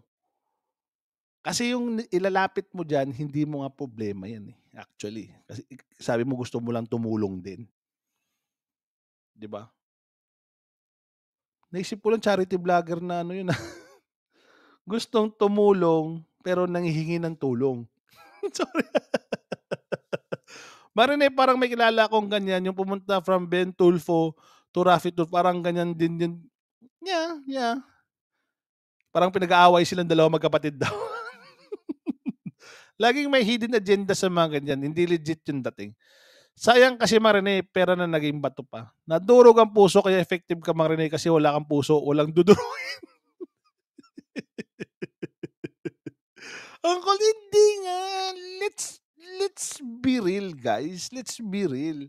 Kasi yung ilalapit mo dyan, hindi mo nga problema yan eh, actually. Kasi sabi mo gusto mo lang tumulong din. 'Di ba? Naisip ko lang charity vlogger na ano 'yun. Ah. Gustong tumulong pero nanghihingi ng tulong. Sorry. Marin eh, parang may kilala akong ganyan, yung pumunta from Ben Tulfo to Rafi Tulfo, parang ganyan din din. Yeah, yeah. Parang pinag-aaway silang dalawa magkapatid daw. Laging may hidden agenda sa mga ganyan. Hindi legit yung dating. Sayang kasi Marine, eh, pera na naging bato pa. Nadurog ang puso kaya effective ka Marine eh, kasi wala kang puso, walang dudurogin. Uncle, hindi nga. Let's, let's be real, guys. Let's be real.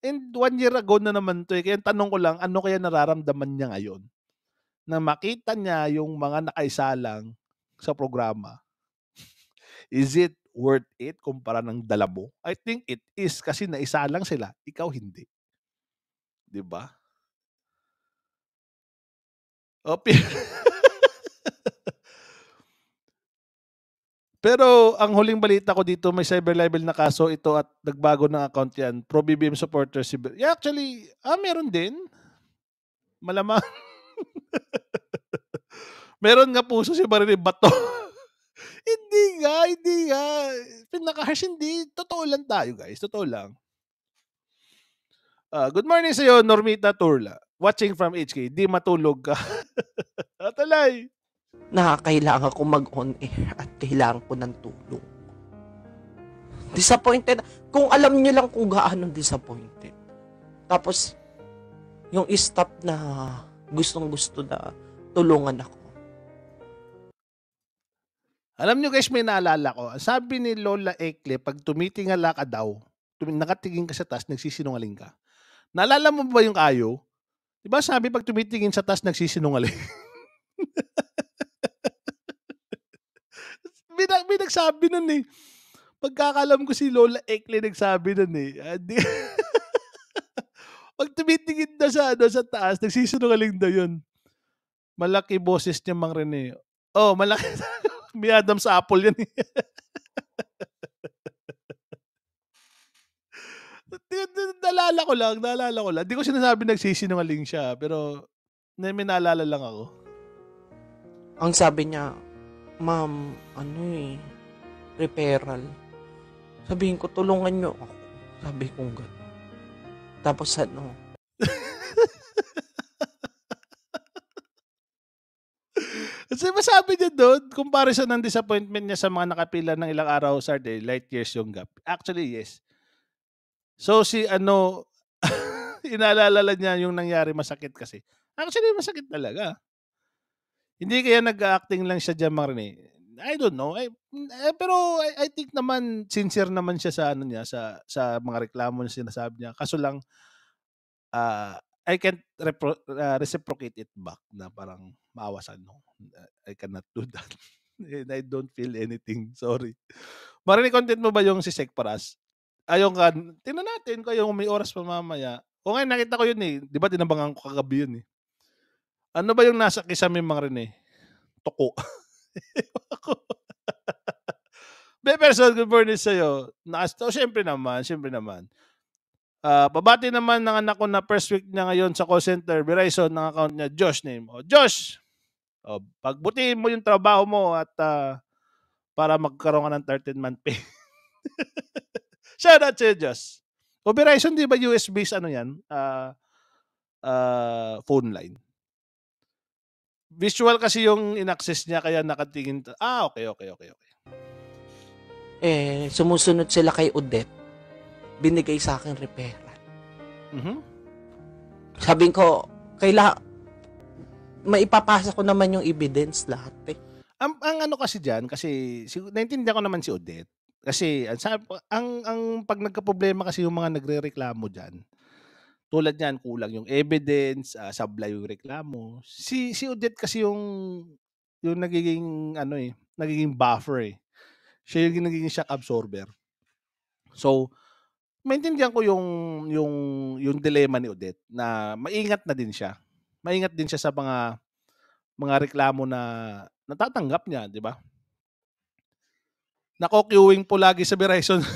And one year ago na naman to eh. Kaya tanong ko lang, ano kaya nararamdaman niya ngayon? Na makita niya yung mga nakaisalang sa programa Is it worth it kumpara ng dala mo? I think it is kasi naisa lang sila, ikaw hindi. 'Di ba? Oh, Pero ang huling balita ko dito, may cyber libel na kaso ito at nagbago ng account yan. Pro BBM supporter si... Yeah, actually, ah, meron din. Malamang. meron nga puso si Barili Bato. hindi nga, hindi nga. Pinaka-harsh, hindi. Totoo lang tayo, guys. Totoo lang. Uh, good morning sa iyo, Normita Turla. Watching from HK, di matulog ka. Atalay! Nakakailangan ko mag-on air at kailangan ko ng tulong. Disappointed. Kung alam niyo lang kung gaano disappointed. Tapos, yung stop na gustong-gusto na tulungan ako. Alam nyo guys, may naalala ko. Sabi ni Lola Ekle, pag tumitingala ka daw, nakatingin ka sa taas, nagsisinungaling ka. Naalala mo ba yung kayo? Di ba sabi pag tumitingin sa taas, nagsisinungaling? may, na- may nagsabi nun eh. Pagkakalam ko si Lola Ekle nagsabi nun eh. Ah, pag tumitingin na sa, ano, sa taas, nagsisinungaling daw yun. Malaki boses niya, Mang Rene. Oh, malaki. Binadam sa Apple yan. Eh? nalala ko lang, nalala ko lang. Hindi ko sinasabi nagsisinungaling siya, pero may naalala lang ako. Ang sabi niya, ma'am, ano eh, referral. Sabihin ko, tulungan niyo ako. Sabi kong gano'n. Tapos ano, Kasi masabi niya doon, comparison ng disappointment niya sa mga nakapila ng ilang araw sa day, eh, light years yung gap. Actually, yes. So si ano, inaalala niya yung nangyari masakit kasi. Actually, masakit talaga. Hindi kaya nag-acting lang siya dyan, Marne. I don't know. I, eh, pero I, I, think naman sincere naman siya sa ano niya sa sa mga reklamo na sinasabi niya. Kaso lang uh, I can repro- uh, reciprocate it back na parang maawasan no. I cannot do that. And I don't feel anything. Sorry. Marinig content mo ba yung si Sek Paras? Ayong ah, ka, tingnan natin kung yung may oras pa mamaya. O ngayon, nakita ko yun eh. Di ba tinabangan ko kagabi yun eh. Ano ba yung nasa kisame mga rin eh? Toko. Be good morning sa'yo. Nakas- oh, syempre naman, syempre naman. Uh, babati naman ng anak ko na first week na ngayon sa call center, Verizon, ng account niya, Josh name. O, Josh, o, oh, pagbutihin mo yung trabaho mo at uh, para magkaroon ka ng 13-month pay. Shout out to Josh. O, Verizon, di ba US-based ano yan? Uh, uh, phone line. Visual kasi yung inaccess niya kaya nakatingin. Ah, okay, okay, okay, okay. Eh, sumusunod sila kay Odette binigay sa akin referral. Mm-hmm. Sabi ko, kaila maipapasa ko naman yung evidence lahat eh. Ang, ang ano kasi diyan kasi si, naintindihan ko naman si Odette kasi ang ang pag nagka-problema kasi yung mga nagrereklamo diyan tulad niyan kulang yung evidence uh, ah, sablay yung reklamo si si Odette kasi yung yung nagiging ano eh nagiging buffer eh siya yung nagiging shock absorber so maintindihan ko yung yung yung dilema ni Odette na maingat na din siya. Maingat din siya sa mga mga reklamo na natatanggap niya, di ba? Nako-queuing po lagi sa Verizon.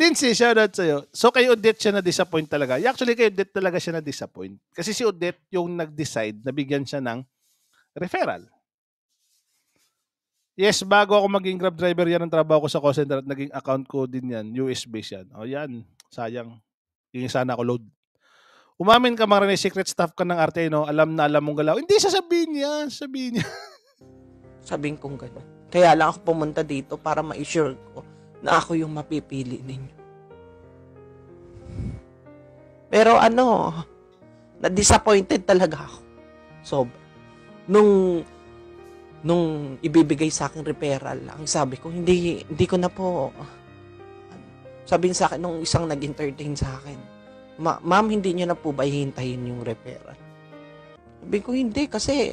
Lindsay, shoutout sa'yo. So kay Odette siya na-disappoint talaga. Actually, kay Odette talaga siya na-disappoint. Kasi si Odette yung nag-decide na bigyan siya ng referral. Yes, bago ako maging Grab driver, yan ang trabaho ko sa call center at naging account ko din yan. US-based yan. O oh, yan, sayang. Yung sana ako load. Umamin ka, mga secret staff ka ng RTA, no? Alam na alam mong galaw. Hindi, sasabihin niya. Sabihin niya. Sabihin kong gano'n. Kaya lang ako pumunta dito para ma-sure ko na ako yung mapipili ninyo. Pero ano, na-disappointed talaga ako. Sobra. Nung nung ibibigay sa akin referral, ang sabi ko, hindi, hindi ko na po, sabi sa akin nung isang nag-entertain sa akin, Ma ma'am, hindi niyo na po ba hihintayin yung referral? Sabi ko, hindi kasi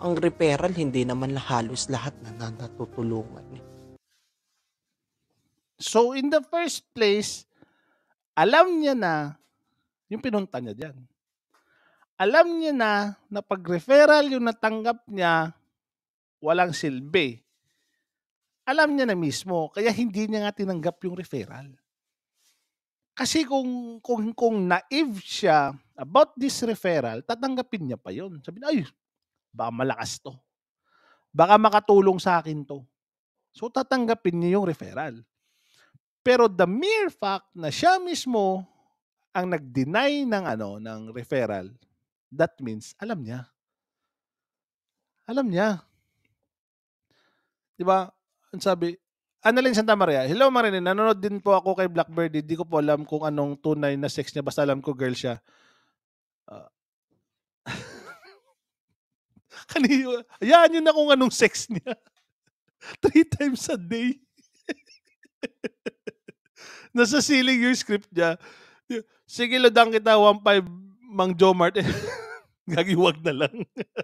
ang referral, hindi naman halos lahat na natutulungan. Eh. So, in the first place, alam niya na yung pinunta niya dyan alam niya na na pag-referral yung natanggap niya, walang silbi. Alam niya na mismo, kaya hindi niya nga tinanggap yung referral. Kasi kung, kung, kung naive siya about this referral, tatanggapin niya pa yon. Sabi niya, ay, baka malakas to. Baka makatulong sa akin to. So tatanggapin niya yung referral. Pero the mere fact na siya mismo ang nag-deny ng ano ng referral, that means alam niya. Alam niya. 'Di ba? Ang sabi, Annalyn Santa Maria, hello Marilyn, nanonood din po ako kay Blackbird. Hindi eh. ko po alam kung anong tunay na sex niya, basta alam ko girl siya. Uh, Kaniyo, ayan yun na kung anong sex niya. Three times a day. Nasa ceiling yung script niya. Sige, lodang kita, 1.5 Mang Joe Martin. Gagiwag na lang.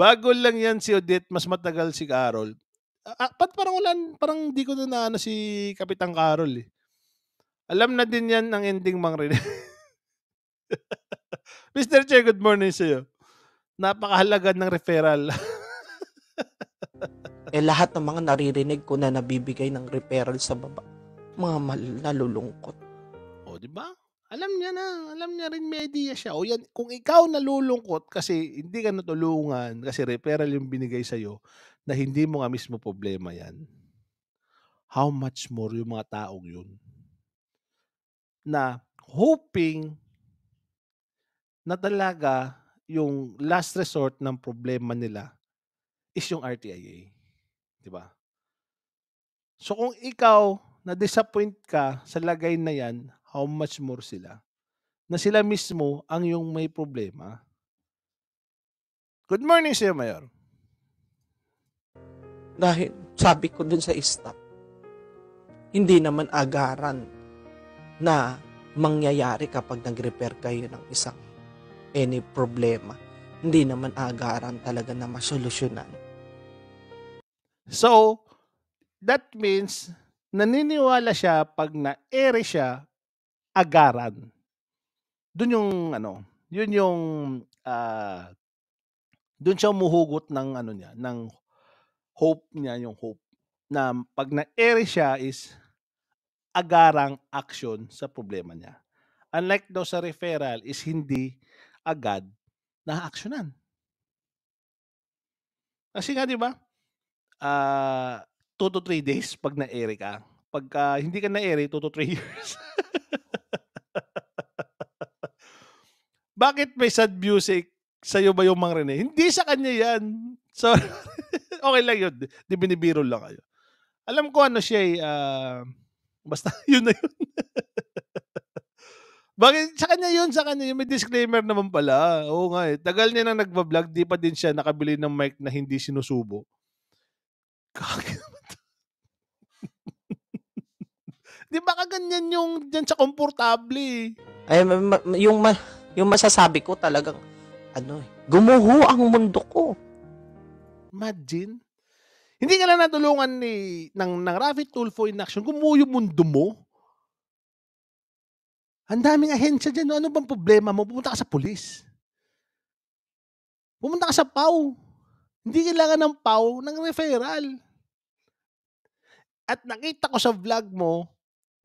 Bago lang yan si Odette, mas matagal si Carol. Ah, parang wala, parang di ko na naano si Kapitan Carol eh. Alam na din yan ang ending mang rin. Mr. Che, good morning sa'yo. Napakahalaga ng referral. eh lahat ng mga naririnig ko na nabibigay ng referral sa baba, mga mal- nalulungkot. O, oh, di ba? alam niya na, alam niya rin media siya. O yan, kung ikaw nalulungkot kasi hindi ka natulungan, kasi referral yung binigay sa'yo, na hindi mo nga mismo problema yan, how much more yung mga taong yun na hoping na talaga yung last resort ng problema nila is yung RTIA. Di ba? So kung ikaw na-disappoint ka sa lagay na yan, how much more sila na sila mismo ang yung may problema. Good morning sa'yo, Mayor. Dahil sabi ko dun sa staff, hindi naman agaran na mangyayari kapag nag-repair kayo ng isang any problema. Hindi naman agaran talaga na masolusyonan. So, that means naniniwala siya pag na-ere siya agaran. Doon yung ano, yun yung ah, dun siya humuhugot ng ano niya, ng hope niya, yung hope na pag na-ere siya is agarang action sa problema niya. Unlike daw sa referral is hindi agad na-actionan. Kasi nga, di ba? Uh, ah, 2 to 3 days pag na-ere ka. Pag uh, hindi ka na-ere, 2 to 3 years. bakit may sad music? Sa'yo ba yung Mang Rene? Hindi sa kanya yan. So, okay lang yun. Di binibiro lang kayo. Alam ko ano siya eh, uh, basta yun na yun. Bakit? Sa kanya yun, sa kanya yun. May disclaimer naman pala. Oo nga eh. Tagal niya na nagbablog, di pa din siya nakabili ng mic na hindi sinusubo. Kaki Di ba kaganyan yung dyan sa komportable eh. Ay, ma- ma- yung ma- yung masasabi ko talagang, ano eh, gumuho ang mundo ko. Imagine. Hindi ka lang natulungan ni, ng, ng Rafi Tulfo in action. Gumuho yung mundo mo. Ang daming ahensya dyan. Ano bang problema mo? Pumunta ka sa pulis. Pumunta ka sa PAW. Hindi kailangan ng PAW, ng referral. At nakita ko sa vlog mo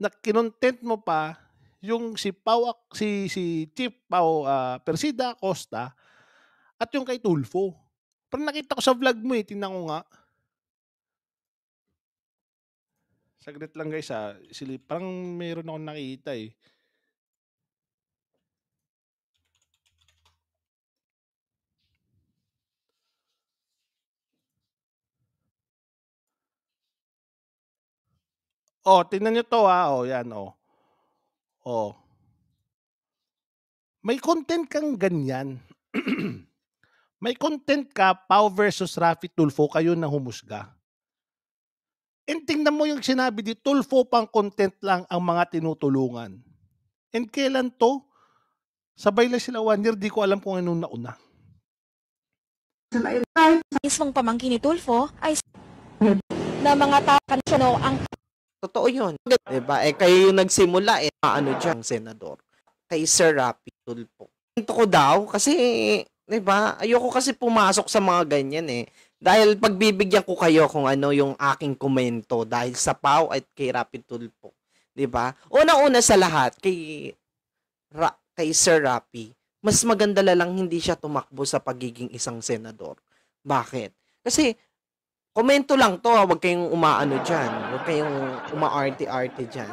na kinontent mo pa yung si Pau si si Chief Pau uh, Persida Costa at yung kay Tulfo. Pero nakita ko sa vlog mo eh, tingnan ko nga. Saglit lang guys ha. Ah. Sili, parang mayroon akong nakita eh. Oh, tingnan niyo to ha. Ah. Oh, yan oh. Oh. May content kang ganyan. May content ka, Pau versus Rafi Tulfo, kayo na humusga. And tingnan mo yung sinabi di, Tulfo pang content lang ang mga tinutulungan. And kailan to? Sabay lang sila one year, di ko alam kung anong nauna. Kahit sa mismong pamangkin ni Tulfo ay na mga takan tao ang Totoo yun. Diba? Eh, kayo yung nagsimula eh. Ano dyan, senador? Kay Sir Rapi Tulpo. Ito ko daw kasi, diba? Ayoko kasi pumasok sa mga ganyan eh. Dahil pagbibigyan ko kayo kung ano yung aking komento dahil sa Pau at kay Rapi Tulpo. Diba? Una-una sa lahat, kay, Ra- kay Sir Rapi, mas maganda lang hindi siya tumakbo sa pagiging isang senador. Bakit? Kasi Komento lang to, ah. huwag kayong umaano diyan. Huwag kayong umaarte-arte diyan.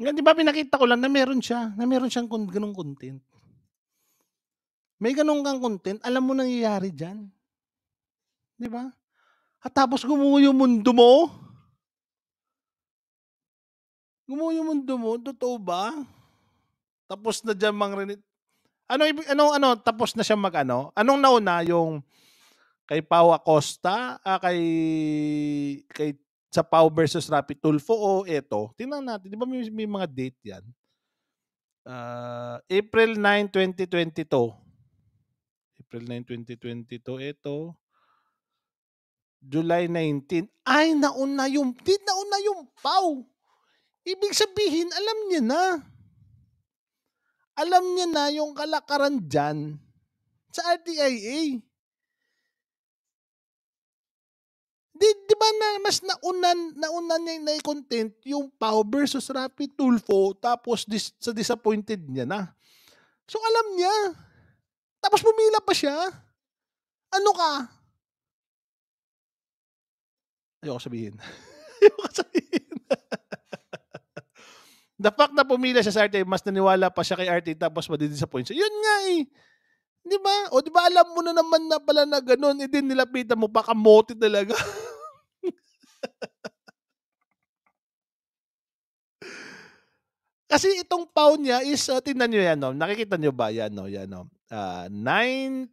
Nga, di ba pinakita ko lang na meron siya, na meron siyang kun- ganung content. May ganung kang content, alam mo nangyayari diyan. Di ba? At tapos gumuho yung mundo mo. Gumuho yung mundo mo, totoo ba? Tapos na diyan mang Ano ano ano tapos na siya mag ano? Anong nauna yung kay Pau Acosta, ah, kay, kay sa Pau versus Rapid Tulfo o eto. Tingnan natin, di ba may, may mga date yan? Uh, April 9, 2022. April 9, 2022. Ito. July 19. Ay, nauna yung, di nauna yung Pau. Ibig sabihin, alam niya na. Alam niya na yung kalakaran dyan sa RDIA. mas naunan, naunan niya na content yung Pau versus Rapi Tulfo tapos dis, sa disappointed niya na. So alam niya. Tapos pumila pa siya. Ano ka? Ayoko sabihin. Ayoko sabihin. The fact na pumila siya sa RT, mas naniwala pa siya kay RT tapos madidisappoint siya. Yun nga eh. Di ba? O di ba alam mo na naman na pala na ganun, eh din nilapitan mo, baka mote talaga. Kasi itong pound niya is, uh, tingnan nyo yan, no? Oh, nakikita nyo ba yan, no? Oh, yan, no? Uh, 9,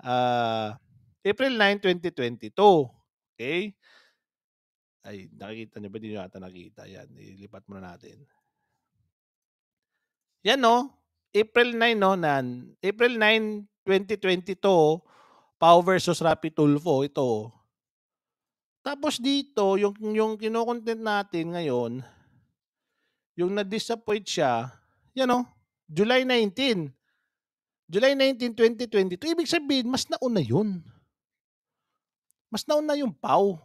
uh, April 9, 2022. Okay? Ay, nakikita nyo ba? Hindi nyo ata nakikita. Yan, ilipat muna natin. Yan, no? Oh, April 9, no? Nan, April 9, 2022, Pau versus Rapi Tulfo, ito. Tapos dito, yung, yung kinokontent natin ngayon, yung na-disappoint siya, yan o, oh, July 19. July 19, 2022. Ibig sabihin, mas nauna yun. Mas nauna yung PAW.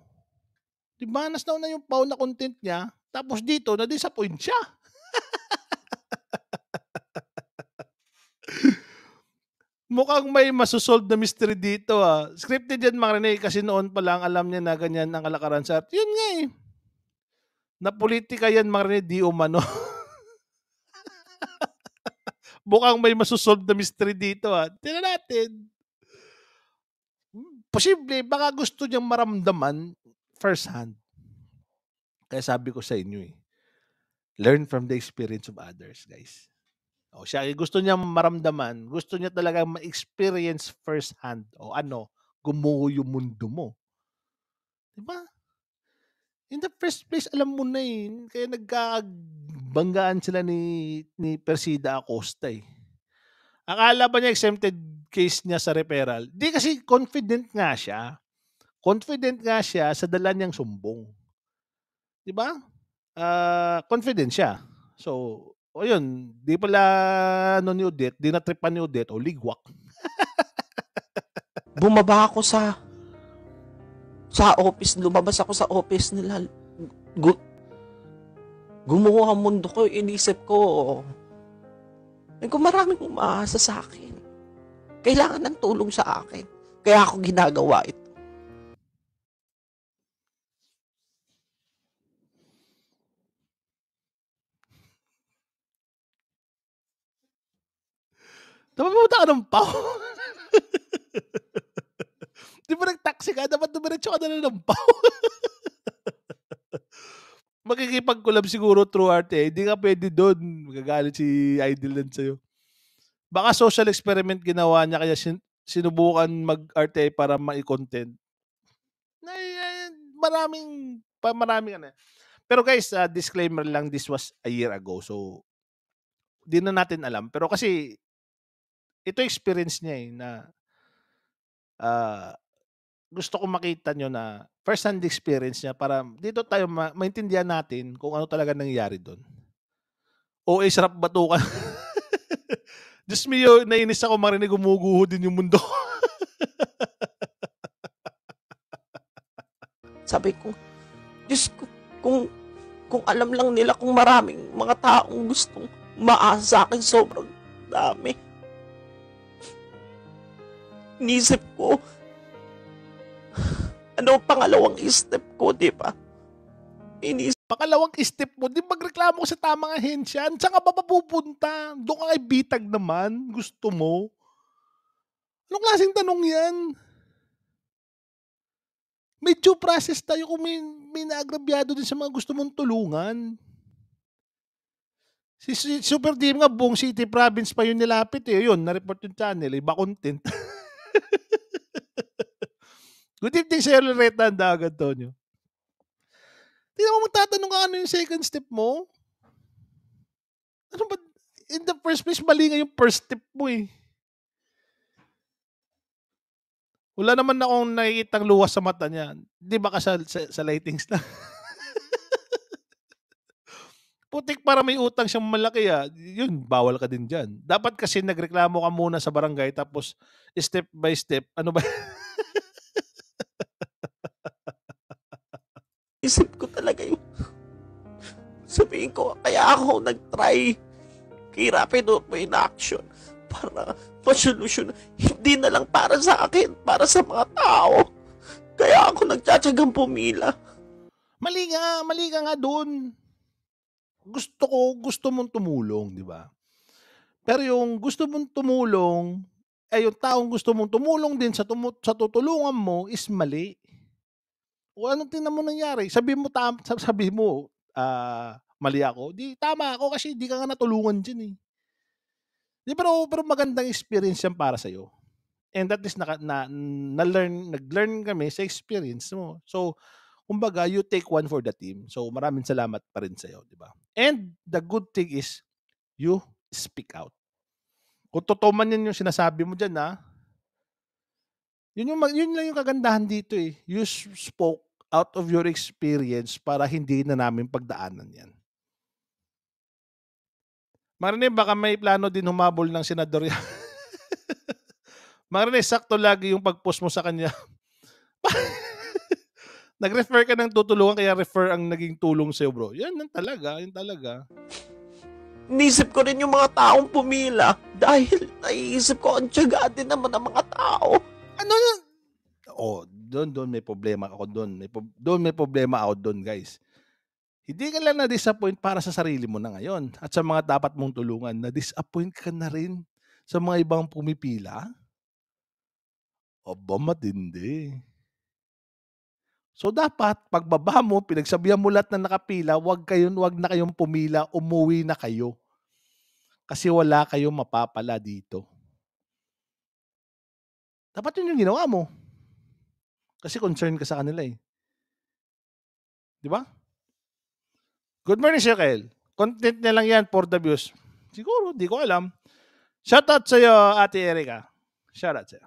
ba? Mas nauna yung PAW na content niya. Tapos dito, na-disappoint siya. mukhang may masusolve na mystery dito ah. Scripted yan mga Rene kasi noon pa lang alam niya na ganyan ang kalakaran sa art. Yun nga eh. Na politika yan mga Rene, di umano. mukhang may masusolve na mystery dito ah. Tingnan natin. Posible, baka gusto niyang maramdaman first hand. Kaya sabi ko sa inyo eh, learn from the experience of others, guys. O siya, eh, gusto niya maramdaman, gusto niya talaga ma-experience first hand o ano, gumuho yung mundo mo. Diba? In the first place, alam mo na eh. Kaya nagkabanggaan sila ni, ni Persida Acosta eh. Akala ba niya exempted case niya sa referral? Di kasi confident nga siya. Confident nga siya sa dala niyang sumbong. Di ba? Uh, confident siya. So, o yun, di pala ano ni Odette, di natripan ni Odette, o ligwak. Bumaba ako sa sa office, lumabas ako sa office nila. Gu, gumuho ang mundo ko, inisip ko. Ay, eh, kung maraming umaasa sa akin. Kailangan ng tulong sa akin. Kaya ako ginagawa ito. Dapat pumunta ka ng pau. Di ba nag-taxi ka? Dapat dumiretso ka na ng pau. Makikipag-collab siguro through arte. Hindi eh. ka pwede doon. Magagalit si Idol lang sa'yo. Baka social experiment ginawa niya kaya sin- sinubukan mag-arte para ma-content. Maraming, maraming ano. Pero guys, uh, disclaimer lang, this was a year ago. So, di na natin alam. Pero kasi ito experience niya eh, na uh, gusto ko makita nyo na first hand experience niya para dito tayo ma- maintindihan natin kung ano talaga nangyayari doon. O eh, sarap batukan. Diyos mo, nainis ako marinig gumuguho din yung mundo. Sabi ko, Diyos ko, kung, kung alam lang nila kung maraming mga taong gustong maasa sa akin, sobrang dami. Inisip ko, ano pangalawang step ko, di ba? Inisip Pangalawang step mo, di magreklamo sa tamang ahensya. Saan ka ba mapupunta? Doon ka kay bitag naman. Gusto mo? Anong klaseng tanong yan? May due process tayo kung may, may naagrabyado din sa mga gusto mong tulungan. Si, si Super Team nga, buong city province pa yun nilapit eh. Yun, na-report yung channel. Eh. Iba content. Good evening, Sir Loretta and Dag Antonio. Tingnan mo magtatanong ka ano yung second step mo. Ano ba? In the first place, mali nga yung first step mo eh. Wala naman na akong nakikitang luwas sa mata niya. Di ba ka sa, sa, sa lightings lang? putik para may utang siyang malaki ah. Yun, bawal ka din dyan. Dapat kasi nagreklamo ka muna sa barangay tapos step by step, ano ba? Isip ko talaga yung sabihin ko, kaya ako nagtry try kay may na-action para masolusyon. Hindi na lang para sa akin, para sa mga tao. Kaya ako nagtsatsagang pumila. Mali nga, mali ka nga doon gusto ko, gusto mong tumulong, di ba? Pero yung gusto mong tumulong, ay eh, yung taong gusto mong tumulong din sa, tumu- sa tutulungan mo is mali. O anong tingnan mo nangyari? Sabi mo, tam- sabi mo, uh, mali ako. Di, tama ako kasi di ka nga natulungan din eh. Di, pero, pero magandang experience yan para sa iyo. And that is, na, na, na learn, nag-learn kami sa experience mo. So, kumbaga, you take one for the team. So, maraming salamat pa rin sa'yo, di ba? And the good thing is, you speak out. Kung totoo man yan yung sinasabi mo dyan, ha? Ah, yun, yung, yun lang yung kagandahan dito, eh. You spoke out of your experience para hindi na namin pagdaanan yan. Marine, baka may plano din humabol ng senador yan. Marine, sakto lagi yung pag-post mo sa kanya. nag-refer ka ng tutulungan kaya refer ang naging tulong sa'yo, bro. Yan, yan talaga, yan talaga. Nisip ko rin yung mga taong pumila dahil naiisip ko ang tiyaga din naman ng mga tao. Ano yun? Oh, doon, doon may problema ako doon. May, po- doon may problema ako doon, guys. Hindi ka lang na-disappoint para sa sarili mo na ngayon at sa mga dapat mong tulungan. Na-disappoint ka na rin sa mga ibang pumipila. Aba, matindi. So dapat, pagbaba mo, pinagsabihan mo lahat na nakapila, wag, kayo, wag na kayong pumila, umuwi na kayo. Kasi wala kayong mapapala dito. Dapat yun yung ginawa mo. Kasi concerned ka sa kanila eh. Di ba? Good morning, Sir Kael. Content na lang yan for the views. Siguro, di ko alam. Shoutout sa'yo, Ate Erika. Shoutout sa'yo.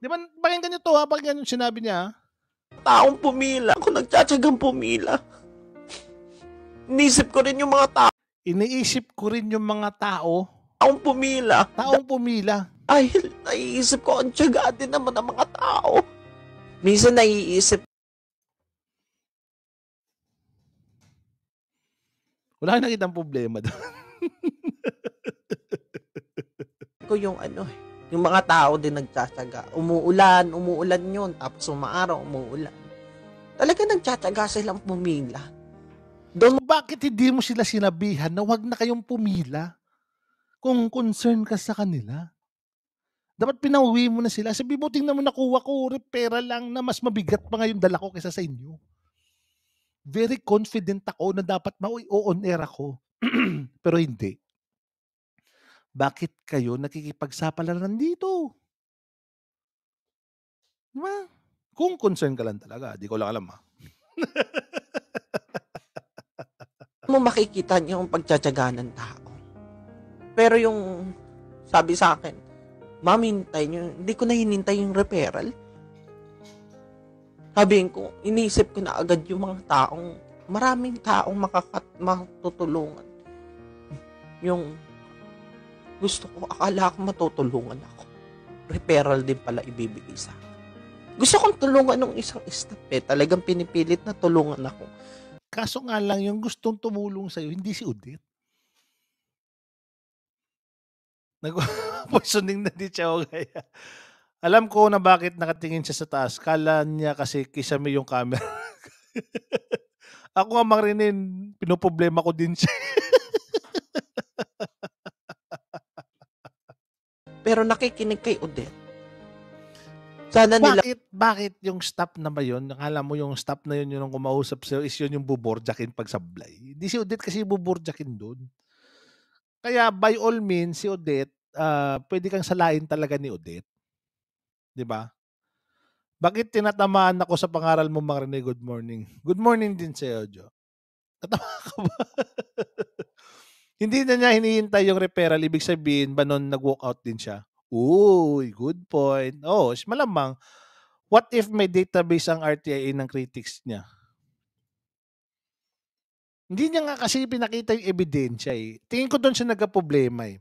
Di ba, pakinggan niyo to ha, pakinggan yung sinabi niya ha? taong pumila. Ako nagtsatsagang pumila. Iniisip ko rin yung mga tao. Iniisip ko rin yung mga tao. Taong pumila. Taong pumila. Ay, naiisip ko, ang tiyaga din naman ng mga tao. Minsan naiisip Wala kang nakitang problema doon. ko yung ano eh yung mga tao din nagtsatsaga. Umuulan, umuulan yun, tapos umaaraw, umuulan. Talaga nagtsatsaga silang pumila. Doon, bakit hindi mo sila sinabihan na huwag na kayong pumila kung concern ka sa kanila? Dapat pinauwi mo na sila. Sabi mo, tingnan mo nakuha ko, pera lang na mas mabigat pa ngayon dala ko kaysa sa inyo. Very confident ako na dapat ma-on air ako. Pero hindi bakit kayo nakikipagsapalaran dito? Di ba? Kung concern ka lang talaga, di ko lang alam ha. Ah. mo makikita niyo ang pagtsatsaga ng tao. Pero yung sabi sa akin, mamintay niyo, hindi ko na hinintay yung referral. Sabi ko, iniisip ko na agad yung mga taong, maraming taong makakat, matutulungan. Yung gusto ko, akala ko matutulungan ako. Referral din pala ibibigay sa akin. Gusto kong tulungan ng isang staff eh. Talagang pinipilit na tulungan ako. Kaso nga lang, yung gustong tumulong sa'yo, hindi si Udit. Nag-poisoning na ni Chao kaya. Alam ko na bakit nakatingin siya sa taas. Kala niya kasi kisame yung camera. Ako nga marinin, pinoproblema ko din siya. pero nakikinig kay Odette. Sana nila... Bakit, bakit yung staff na ba yun? Nakala mo yung staff na yun, yung kumausap sa'yo, is yun yung buborjakin pag sablay. Hindi si Odette kasi buborjakin doon. Kaya by all means, si Odette, uh, pwede kang salain talaga ni Odette. Di ba? Bakit tinatamaan ako sa pangaral mo, Mang Rene, Good morning. Good morning din sa'yo, Jo. Natama ka ba? Hindi na niya hinihintay yung referral. Ibig sabihin ba nun nag-walk out din siya? Uy, good point. Oh, malamang. What if may database ang RTIA ng critics niya? Hindi niya nga kasi pinakita yung ebidensya eh. Tingin ko doon siya nagka-problema eh.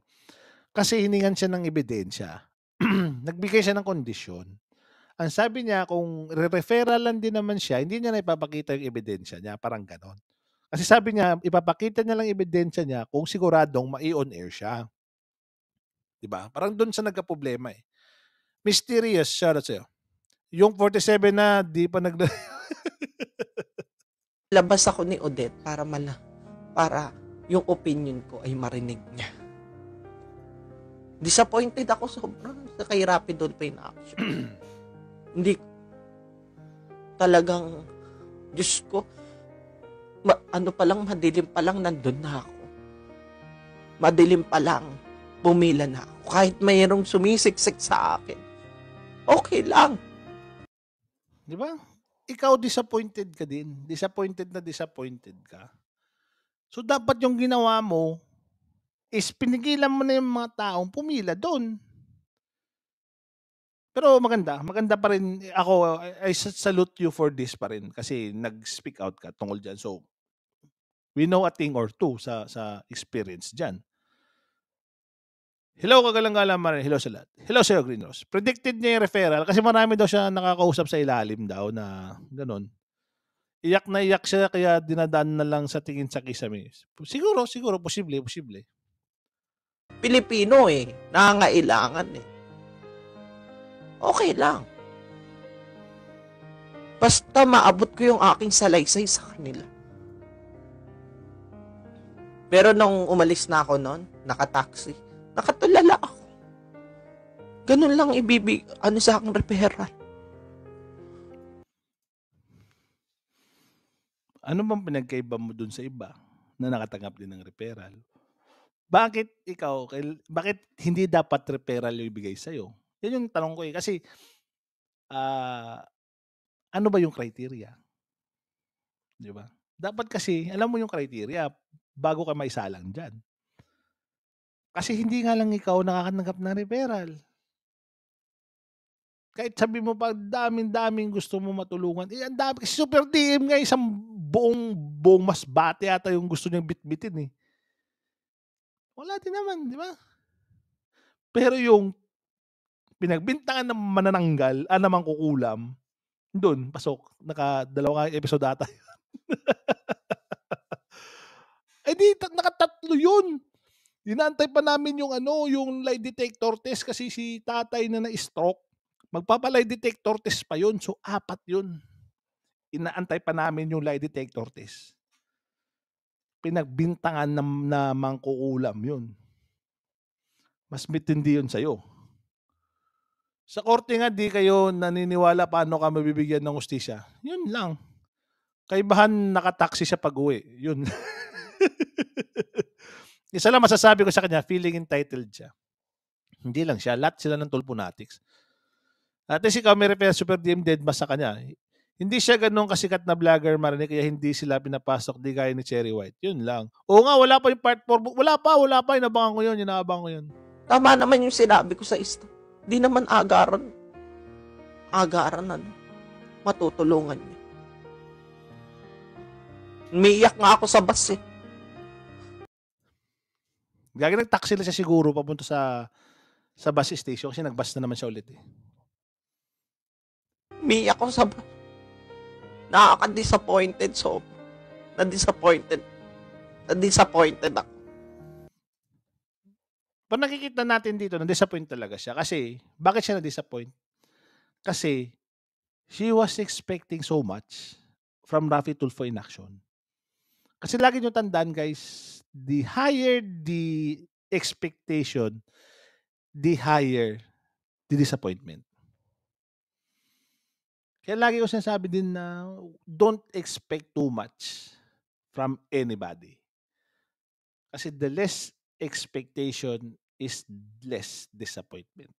Kasi hiningan siya ng ebidensya. Nagbigay siya ng kondisyon. Ang sabi niya, kung re-referral lang din naman siya, hindi niya na ipapakita yung ebidensya niya. Parang ganon. Kasi sabi niya, ipapakita niya lang ebidensya niya kung siguradong mai-on air siya. 'Di ba? Parang doon sa nagka-problema eh. Mysterious, shout out sa'yo. Oh. Yung 47 na, di pa nag... Labas ako ni Odette para mala, para yung opinion ko ay marinig niya. Disappointed ako sobrang sa kay Rapid Pain Action. Hindi talagang, Diyos ko, ma- ano pa lang, madilim pa lang, nandun na ako. Madilim pa lang, pumila na ako. Kahit mayroong sumisiksik sa akin, okay lang. Di ba? Ikaw disappointed ka din. Disappointed na disappointed ka. So dapat yung ginawa mo is pinigilan mo na yung mga taong pumila doon. Pero maganda, maganda pa rin ako I salute you for this pa rin kasi nag-speak out ka tungkol diyan. So We know a thing or two sa sa experience diyan. Hello kagalang-galang Marin. Hello sa lahat. Hello sa'yo, Green Rose. Predicted niya yung referral kasi marami daw siya nakakausap sa ilalim daw na ganun. Iyak na iyak siya kaya dinadaan na lang sa tingin sa kisamis. Siguro, siguro, posible, posible. Pilipino eh. Nangangailangan eh. Okay lang. Basta maabot ko yung aking salaysay sa kanila. Pero nung umalis na ako noon, naka-taxi, nakatulala ako. Ganun lang ibibig, ano sa akin referral. Ano bang pinagkaiba mo dun sa iba na nakatanggap din ng referral? Bakit ikaw, bakit hindi dapat referral yung ibigay sa'yo? Yan yung tanong ko eh. Kasi, uh, ano ba yung criteria? Di ba? Dapat kasi, alam mo yung criteria bago ka maisalang dyan. Kasi hindi nga lang ikaw nakakanggap ng referral. Kahit sabi mo pa, daming-daming gusto mo matulungan. Eh, ang dami. Kasi super DM nga, isang buong, buong mas bate ata yung gusto niyang bitbitin eh. Wala din naman, di ba? Pero yung pinagbintangan ng manananggal, ah, naman kukulam, doon, pasok. Naka dalawang episode ata Eh di, nakatatlo yun. Inaantay pa namin yung ano, yung lie detector test kasi si tatay na na-stroke, magpapalay detector test pa yun. So, apat yun. Inaantay pa namin yung lie detector test. Pinagbintangan na, na mangkukulam yun. Mas mitindi yun sa'yo. Sa korte nga, di kayo naniniwala paano ka mabibigyan ng ustisya. Yun lang. Kaibahan nakataksi siya pag-uwi. Yun. Isa lang masasabi ko sa kanya, feeling entitled siya. Hindi lang siya, lahat sila ng tulpunatics. At si Kami Repair Super DM dead mas sa kanya. Hindi siya ganun kasikat na vlogger marinig kaya hindi sila pinapasok di gaya ni Cherry White. Yun lang. Oo nga, wala pa yung part 4. Wala pa, wala pa. Inabangan ko yun, inaabangan ko yun. Tama naman yung sinabi ko sa isto. Di naman agaran. Agaran na. Ano? Matutulungan niya. Umiiyak nga ako sa bus eh. Gagi nag-taxi na siya siguro papunta sa sa bus station kasi nag-bus na naman siya ulit eh. Mi ako sa nakaka-disappointed so na-disappointed. Na-disappointed ako. Pag nakikita natin dito, na-disappoint talaga siya. Kasi, bakit siya na-disappoint? Kasi, she was expecting so much from Rafi Tulfo in action. Kasi lagi nyo tandaan, guys, the higher the expectation, the higher the disappointment. Kaya lagi ko sinasabi din na don't expect too much from anybody. Kasi the less expectation is less disappointment.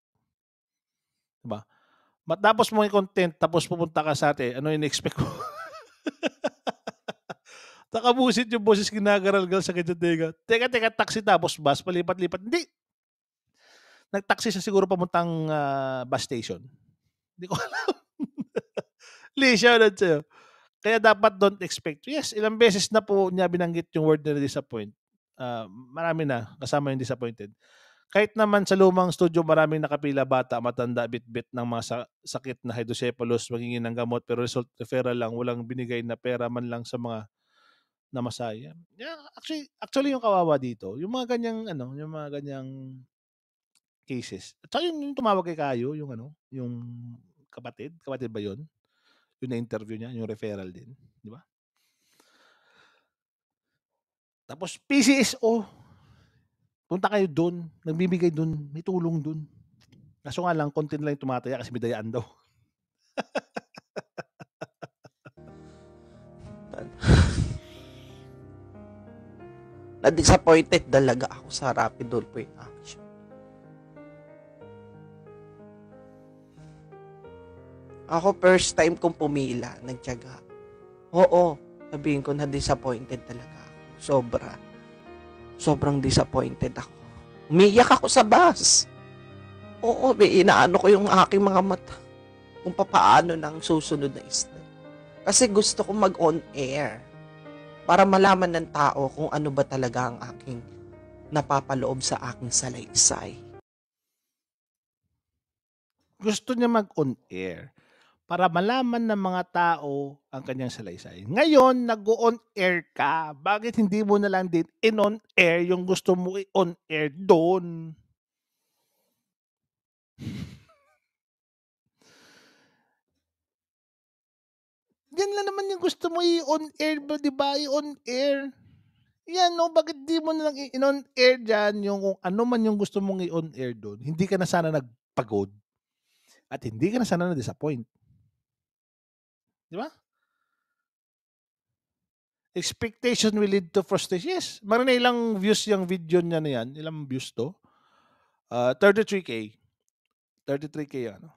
Diba? Matapos mo yung content, tapos pupunta ka sa atin, ano yung expect mo? Nakabusit yung boses ginagaral sa ganyan Teka, teka, taxi tapos bus, palipat-lipat. Hindi. Nagtaxi siya siguro pamuntang uh, ah, bus station. Hindi ko alam. Lee, shoutout sa'yo. Kaya dapat don't expect. Yes, ilang beses na po niya binanggit yung word na disappoint. Uh, marami na, kasama yung disappointed. Kahit naman sa lumang studio maraming nakapila bata, matanda, bit-bit ng mga sakit na hydrocephalus, magingin ng gamot, pero result referral lang, walang binigay na pera man lang sa mga na masaya. Yeah, actually, actually yung kawawa dito, yung mga ganyang, ano, yung mga ganyang cases. At yung, yung tumawag kay Kayo, yung ano, yung kapatid, kapatid ba yun? Yung na-interview niya, yung referral din, di ba? Tapos PCSO, punta kayo doon, nagbibigay doon, may tulong doon. Kaso nga lang, konti na lang tumataya kasi bidayaan daw. Na-disappointed talaga ako sa Rapid Dolphin action. Ako first time kong pumila, nagtiyaga. Oo, sabihin ko na disappointed talaga ako. Sobra. Sobrang disappointed ako. Umiyak ako sa bus. Oo, may inaano ko yung aking mga mata kung paano ng susunod na step. Kasi gusto ko mag on air para malaman ng tao kung ano ba talaga ang aking napapaloob sa aking salaysay. Gusto niya mag-on-air para malaman ng mga tao ang kanyang salaysay. Ngayon, nag-on-air ka. Bakit hindi mo na lang din in-on-air yung gusto mo i-on-air doon? yan lang naman yung gusto mo i-on-air ba, di ba? I-on-air. Yan, no? Bakit di mo na lang i-on-air dyan yung kung ano man yung gusto mong i-on-air doon? Hindi ka na sana nagpagod. At hindi ka na sana na-disappoint. Di ba? Expectation will lead to frustration. Yes. Maroon ilang views yung video niya na yan. Ilang views to? Uh, 33K. 33K ano.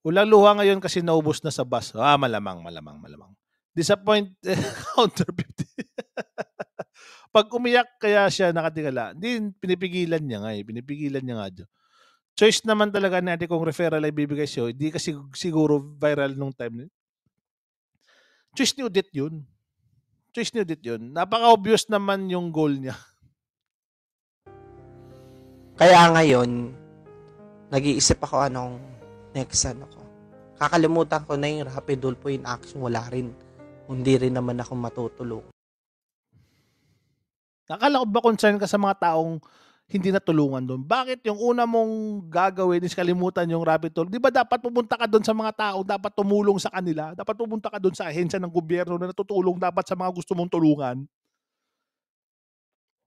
Ulang luha ngayon kasi naubos na sa bus. Ah, malamang, malamang, malamang. Disappoint counter 50. Pag umiyak kaya siya nakatingala, hindi pinipigilan niya nga eh. Pinipigilan niya nga dyan. Choice naman talaga natin kung referral ay bibigay siya. Hindi kasi siguro viral nung time. Choice ni Udit yun. Choice ni Udit yun. Napaka-obvious naman yung goal niya. Kaya ngayon, nag-iisip ako anong next ano ko. Kakalimutan ko na yung rapid Ulpo in action, wala rin. Hindi rin naman ako matutulog. Akala ko ba concern ka sa mga taong hindi natulungan doon? Bakit yung una mong gagawin is kalimutan yung rapid tool? Di ba dapat pupunta ka doon sa mga tao, dapat tumulong sa kanila, dapat pupunta ka doon sa ahensya ng gobyerno na natutulong dapat sa mga gusto mong tulungan?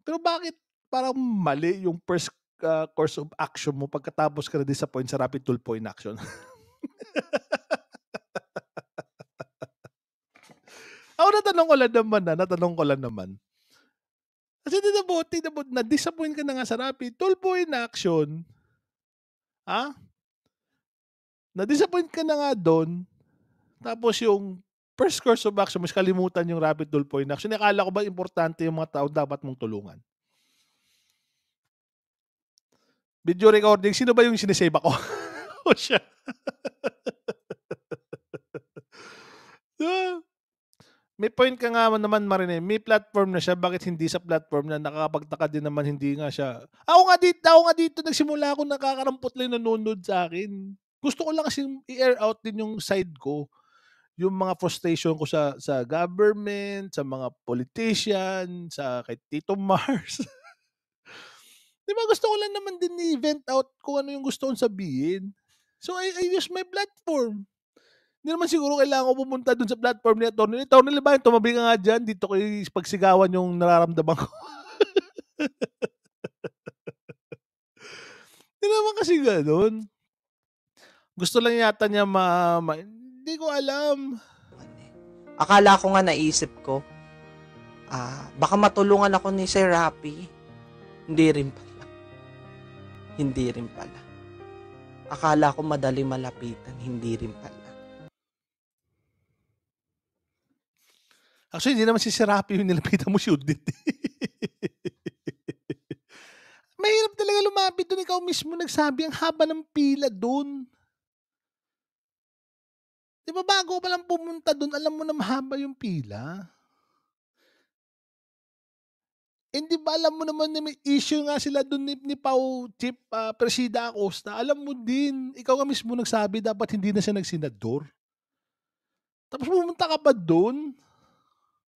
Pero bakit parang mali yung first uh, course of action mo pagkatapos ka na-disappoint sa rapid tool point action. Ako oh, natanong ko lang naman na, ah, natanong ko lang naman. Kasi tinabot, tinabot, na-disappoint ka na nga sa rapid tool point action. Ha? Na-disappoint ka na nga doon. Tapos yung first course of action, mas kalimutan yung rapid tool point action. Akala ko ba importante yung mga tao dapat mong tulungan? Video recording, sino ba yung sinisave ako? o oh, siya? Ah. may point ka nga naman Marine, may platform na siya, bakit hindi sa platform na nakakapagtaka din naman hindi nga siya. Ako nga dito, ako nga dito nagsimula ako nakakarampot lang nanonood sa akin. Gusto ko lang kasi i-air out din yung side ko, yung mga frustration ko sa sa government, sa mga politician, sa kay Tito Mars. Di ba gusto ko lang naman din ni vent out kung ano yung gusto kong sabihin. So I, I use my platform. Hindi naman siguro kailangan ko pumunta doon sa platform ni Atty. Atty. Liban, tumabi ka nga dyan. Dito ko pagsigawan yung nararamdaman ko. Hindi naman kasi ganun. Gusto lang yata niya ma... ma hindi ko alam. Akala ko nga naisip ko, ah, baka matulungan ako ni Sir Rapi. Hindi rin pala. Hindi rin pala. Akala ko madali malapitan, hindi rin pala. Actually, hindi naman si Serapi yung nilapitan mo si Udit. Mahirap talaga lumapit doon. Ikaw mismo nagsabi, ang haba ng pila doon. Di ba bago pa lang pumunta doon, alam mo na mahaba yung pila. Hindi ba alam mo naman na may issue nga sila doon ni, ni Pau Chip uh, Presida Acosta? Alam mo din, ikaw nga mismo nagsabi dapat hindi na siya nagsinador. Tapos pumunta ka pa doon?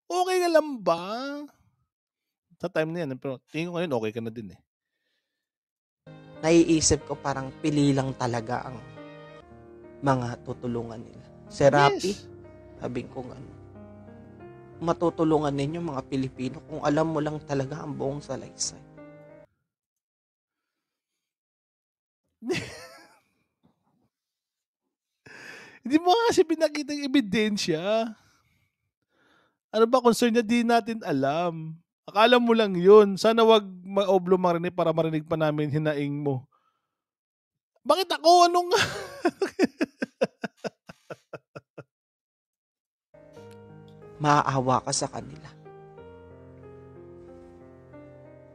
Okay ka lang ba? Sa time na yan, pero tingin ko ngayon okay ka na din eh. Naiisip ko parang pili lang talaga ang mga tutulungan nila. Serapi, Rapi, yes. sabi ko gano'n matutulungan ninyo mga Pilipino kung alam mo lang talaga ang buong salaysay. Hindi mo kasi pinakita yung ebidensya. Ano ba concern niya? Di natin alam. Akala mo lang yun. Sana wag maoblo marinig para marinig pa namin hinaing mo. Bakit ako? Anong... maaawa ka sa kanila.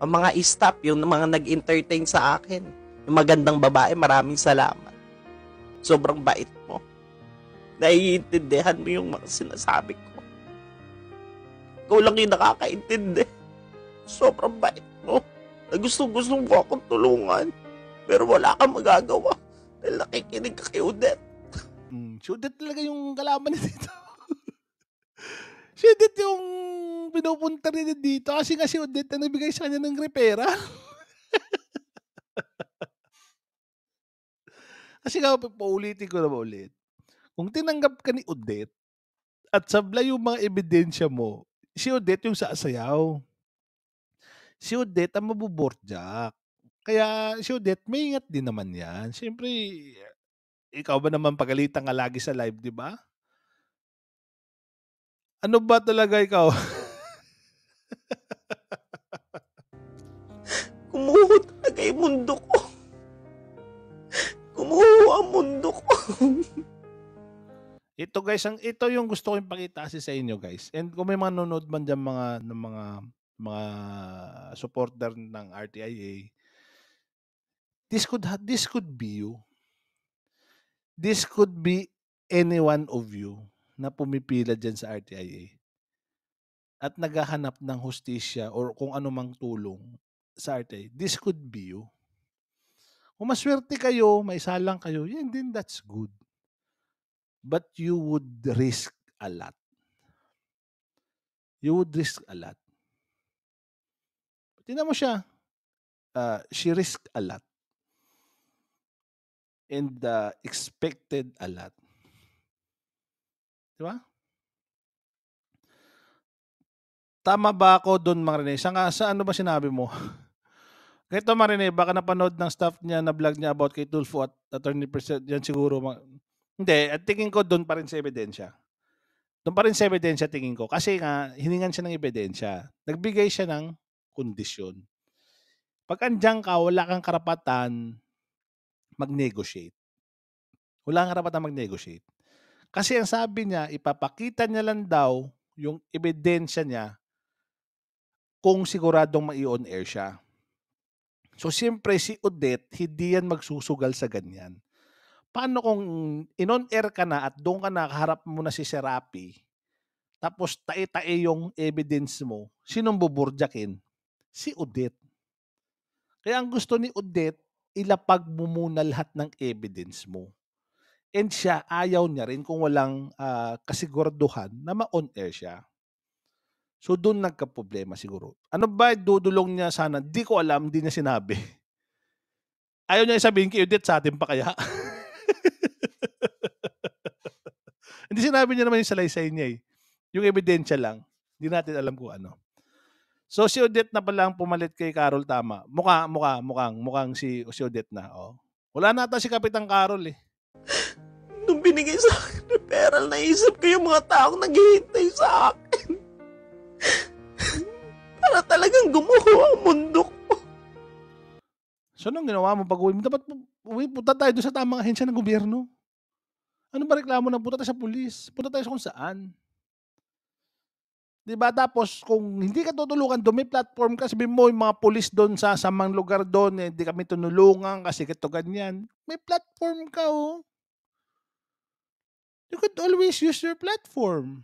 Ang mga staff, yung mga nag-entertain sa akin, yung magandang babae, maraming salamat. Sobrang bait mo. Naiintindihan mo yung mga sinasabi ko. Ikaw lang yung nakakaintindi. Sobrang bait mo. Na gusto-gusto mo akong tulungan. Pero wala kang magagawa dahil nakikinig ka kay Odette. Mm, si talaga yung kalaban niya dito. Si Odette yung pinupunta rin dito kasi nga si Odette ang nagbigay sa kanya ng repera. kasi nga, paulitin ko na ulit. Kung tinanggap ka ni Odette at sablay yung mga ebidensya mo, si Odette yung saasayaw. Si Odette ang mabuborjak. Kaya si Odette, may ingat din naman yan. Siyempre, ikaw ba naman pagalitan ka lagi sa live, di ba? Ano ba talaga ikaw? Kumuho talaga yung mundo ko. Kumuho ang mundo ko. ito guys, ang ito yung gusto kong ipakita kasi sa inyo guys. And kung may mga nanonood man diyan mga ng mga mga supporter ng RTIA, this could ha- this could be you. This could be anyone of you na pumipila dyan sa RTIA at naghahanap ng hustisya or kung anumang tulong sa RTIA, this could be you. Kung maswerte kayo, may salang kayo, yan yeah, din, that's good. But you would risk a lot. You would risk a lot. Tingnan mo siya. Uh, she risked a lot. And uh, expected a lot. Di ba? Tama ba ako doon, Mang Rene? Sa, nga, sa ano ba sinabi mo? Ganito, Marine, baka napanood ng staff niya na vlog niya about kay Tulfo at attorney percent yan siguro. Ma- Hindi, at tingin ko doon pa rin sa ebidensya. Doon pa rin sa ebidensya tingin ko. Kasi nga, hiningan siya ng ebidensya. Nagbigay siya ng kondisyon. Pag andyan ka, wala kang karapatan mag-negotiate. Wala kang karapatan mag-negotiate. Kasi ang sabi niya, ipapakita niya lang daw yung ebidensya niya kung siguradong mai-on air siya. So siyempre si Odette, hindi yan magsusugal sa ganyan. Paano kung in-on air ka na at doon ka nakaharap mo na si Serapi, tapos tae-tae yung evidence mo, sinong buburjakin? Si Odette. Kaya ang gusto ni Odette, ilapag mo muna lahat ng evidence mo. And siya, ayaw niya rin kung walang ah, kasiguraduhan na ma-on-air siya. So doon nagka-problema siguro. Ano ba dudulong niya sana? Di ko alam, di niya sinabi. Ayaw niya sabihin kay Odette sa atin pa kaya. Hindi sinabi niya naman yung salaysay niya eh. Yung ebidensya lang. Hindi natin alam kung ano. So si Odette na pala ang pumalit kay Carol tama. Mukha, mukha, mukhang, mukhang si, si Odette na. Oh. Wala na ata si Kapitan Carol eh. Nung binigay sa akin referral, naisip ko yung mga taong naghihintay sa akin. Para talagang gumuho ang mundo ko. So, anong ginawa mo pag uwi mo? Dapat uwi, punta tayo doon sa tamang ahensya ng gobyerno. Ano ba reklamo na punta tayo sa pulis? Punta tayo sa kung saan. 'Di ba? Tapos kung hindi ka tutulungan, dumi platform kasi mo yung mga pulis doon sa samang lugar doon, eh, hindi kami tunulungan kasi kito ganyan. May platform ka oh. You could always use your platform.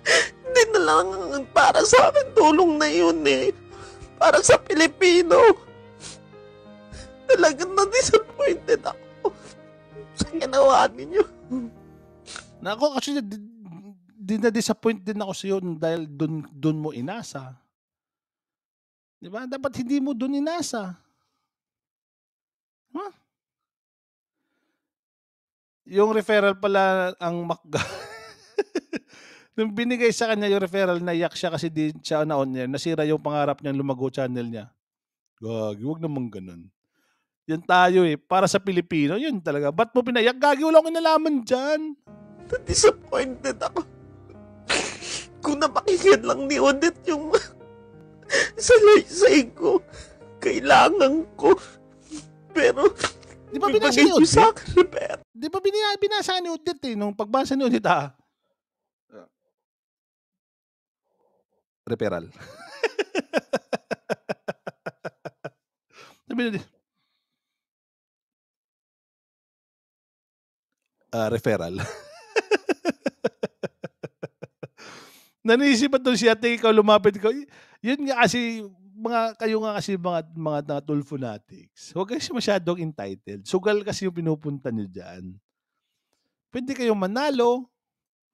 Hindi na lang para sa akin tulong na yun eh. Para sa Pilipino. Talagang na-disappointed ako sa ginawa ninyo. Nako, kasi dinadisappoint din ako sa iyo dahil doon doon mo inasa. 'Di ba? Dapat hindi mo doon inasa. Huh? Yung referral pala ang Macga. Nung binigay sa kanya yung referral, naiyak siya kasi di siya naon niya. Nasira yung pangarap niya lumago channel niya. Gagi, wag naman ganun. Yan tayo eh. Para sa Pilipino, yun talaga. Ba't mo pinayak? Gagi, wala akong nalaman dyan. Disappointed ako. Kung napakinggan lang ni Odette yung salaysay ko, kailangan ko. Pero, Di ba binasa ni Odette? Di ba bina, binasa ni Odette eh, nung pagbasa ni Odette ah. Referral. Sabi na uh, referral. Nanisipan doon si ate, ikaw lumapit ko. Yun nga kasi, mga, kayo nga kasi mga, mga, mga tulfonatics. Huwag kayo masyadong entitled. Sugal kasi yung pinupunta niyo diyan. Pwede kayong manalo,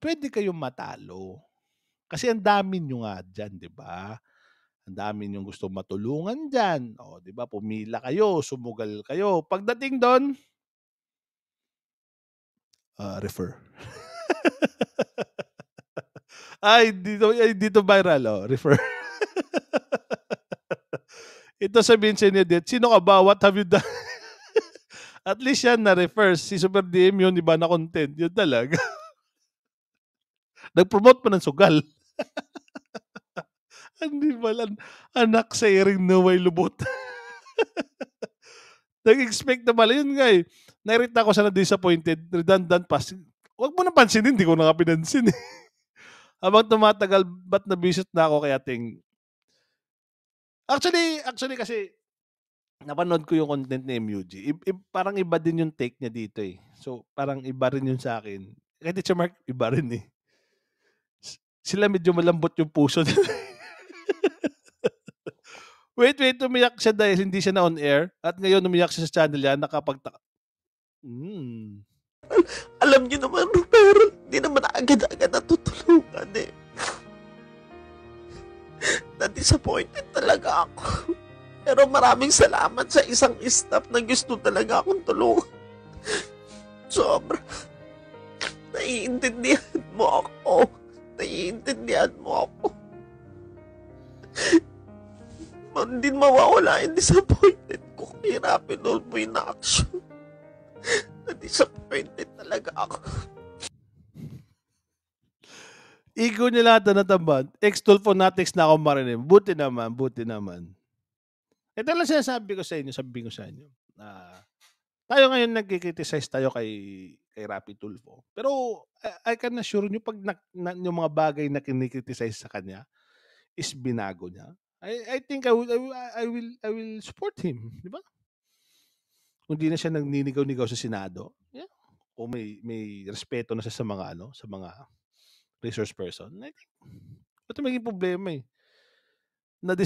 pwede kayong matalo. Kasi ang dami niyo nga diyan, di ba? Ang dami nyo gustong matulungan diyan. O, di ba? Pumila kayo, sumugal kayo. Pagdating doon, uh, refer. Ay, dito, ay, dito viral. Oh, refer. Ito sabihin sa inyo dito, sino ka ba? What have you done? At least yan na refer Si Super DM yun, iba na content. Yun talaga. Nag-promote pa ng sugal. Hindi malan anak sa iring na way lubot. Nag-expect na pala. Yun nga eh. Nairita ko sana disappointed. Redundant pass. Huwag mo na pansinin. Hindi ko na nga pinansin eh habang tumatagal, ba't nabisit na ako kaya ting... Actually, actually kasi napanood ko yung content ni MUG. I, I, parang iba din yung take niya dito eh. So, parang iba rin yun sa akin. Kahit si Mark, iba rin eh. Sila medyo malambot yung puso. Eh. wait, wait, umiyak siya dahil hindi siya na on air. At ngayon umiyak siya sa channel niya. Nakapagtaka... Mm. Alam niyo naman, pero hindi naman agad-agad natutulungan eh. Na-disappointed talaga ako. Pero maraming salamat sa isang staff na gusto talaga akong tulungan. Sobra. Naiintindihan mo ako. Naiintindihan mo ako. Hindi mawawala yung disappointed ko kay Rapinol mo action. Na-disappointed talaga ako. Ikaw niya lahat na natamban. Ex-Tulfo Natics na ako marinig. Buti naman, buti naman. Ito lang sinasabi ko sa inyo, sabi ko sa inyo. Uh, tayo ngayon nagkikriticize tayo kay kay Rapi Tulfo. Pero I, I can assure nyo, pag na, na, yung mga bagay na kinikriticize sa kanya is binago niya. I, I think I will, I will, I will support him. Di ba? kung di na siya nagninigaw-nigaw sa Senado, yeah, kung may, may respeto na siya sa mga, ano, sa mga resource person, I think, ito maging problema eh. Na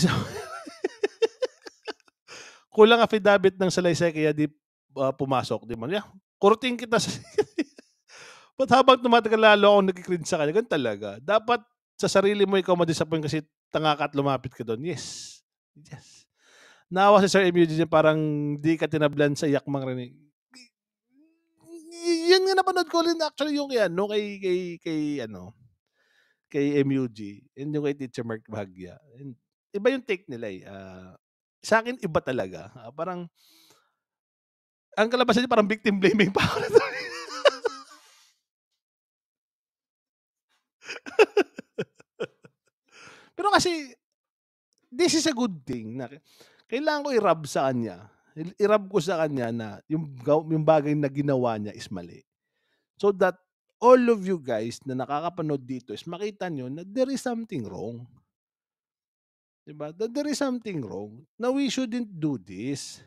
Kulang affidavit ng salaysay kaya di uh, pumasok, di man. Yeah, kurutin kita sa... But habang tumatagal lalo akong nagkikringe sa kanya, ganun talaga. Dapat sa sarili mo ikaw madisappoint kasi tanga ka at lumapit ka doon. Yes. Yes naawa si Sir Emilio parang di ka tinablan sa iyak mang rinig. Yan nga napanood ko rin actually yung yan, no, kay, kay, kay, ano, kay MUG and yung kay Teacher Mark Bahagya. And, iba yung take nila eh. Uh, sa akin, iba talaga. Uh, parang, ang kalabasan niya parang victim blaming pa ako Pero kasi, this is a good thing. Na, kailangan ko i-rub sa kanya. I-rub ko sa kanya na yung, yung bagay na ginawa niya is mali. So that all of you guys na nakakapanood dito is makita nyo na there is something wrong. Diba? That there is something wrong. Na we shouldn't do this.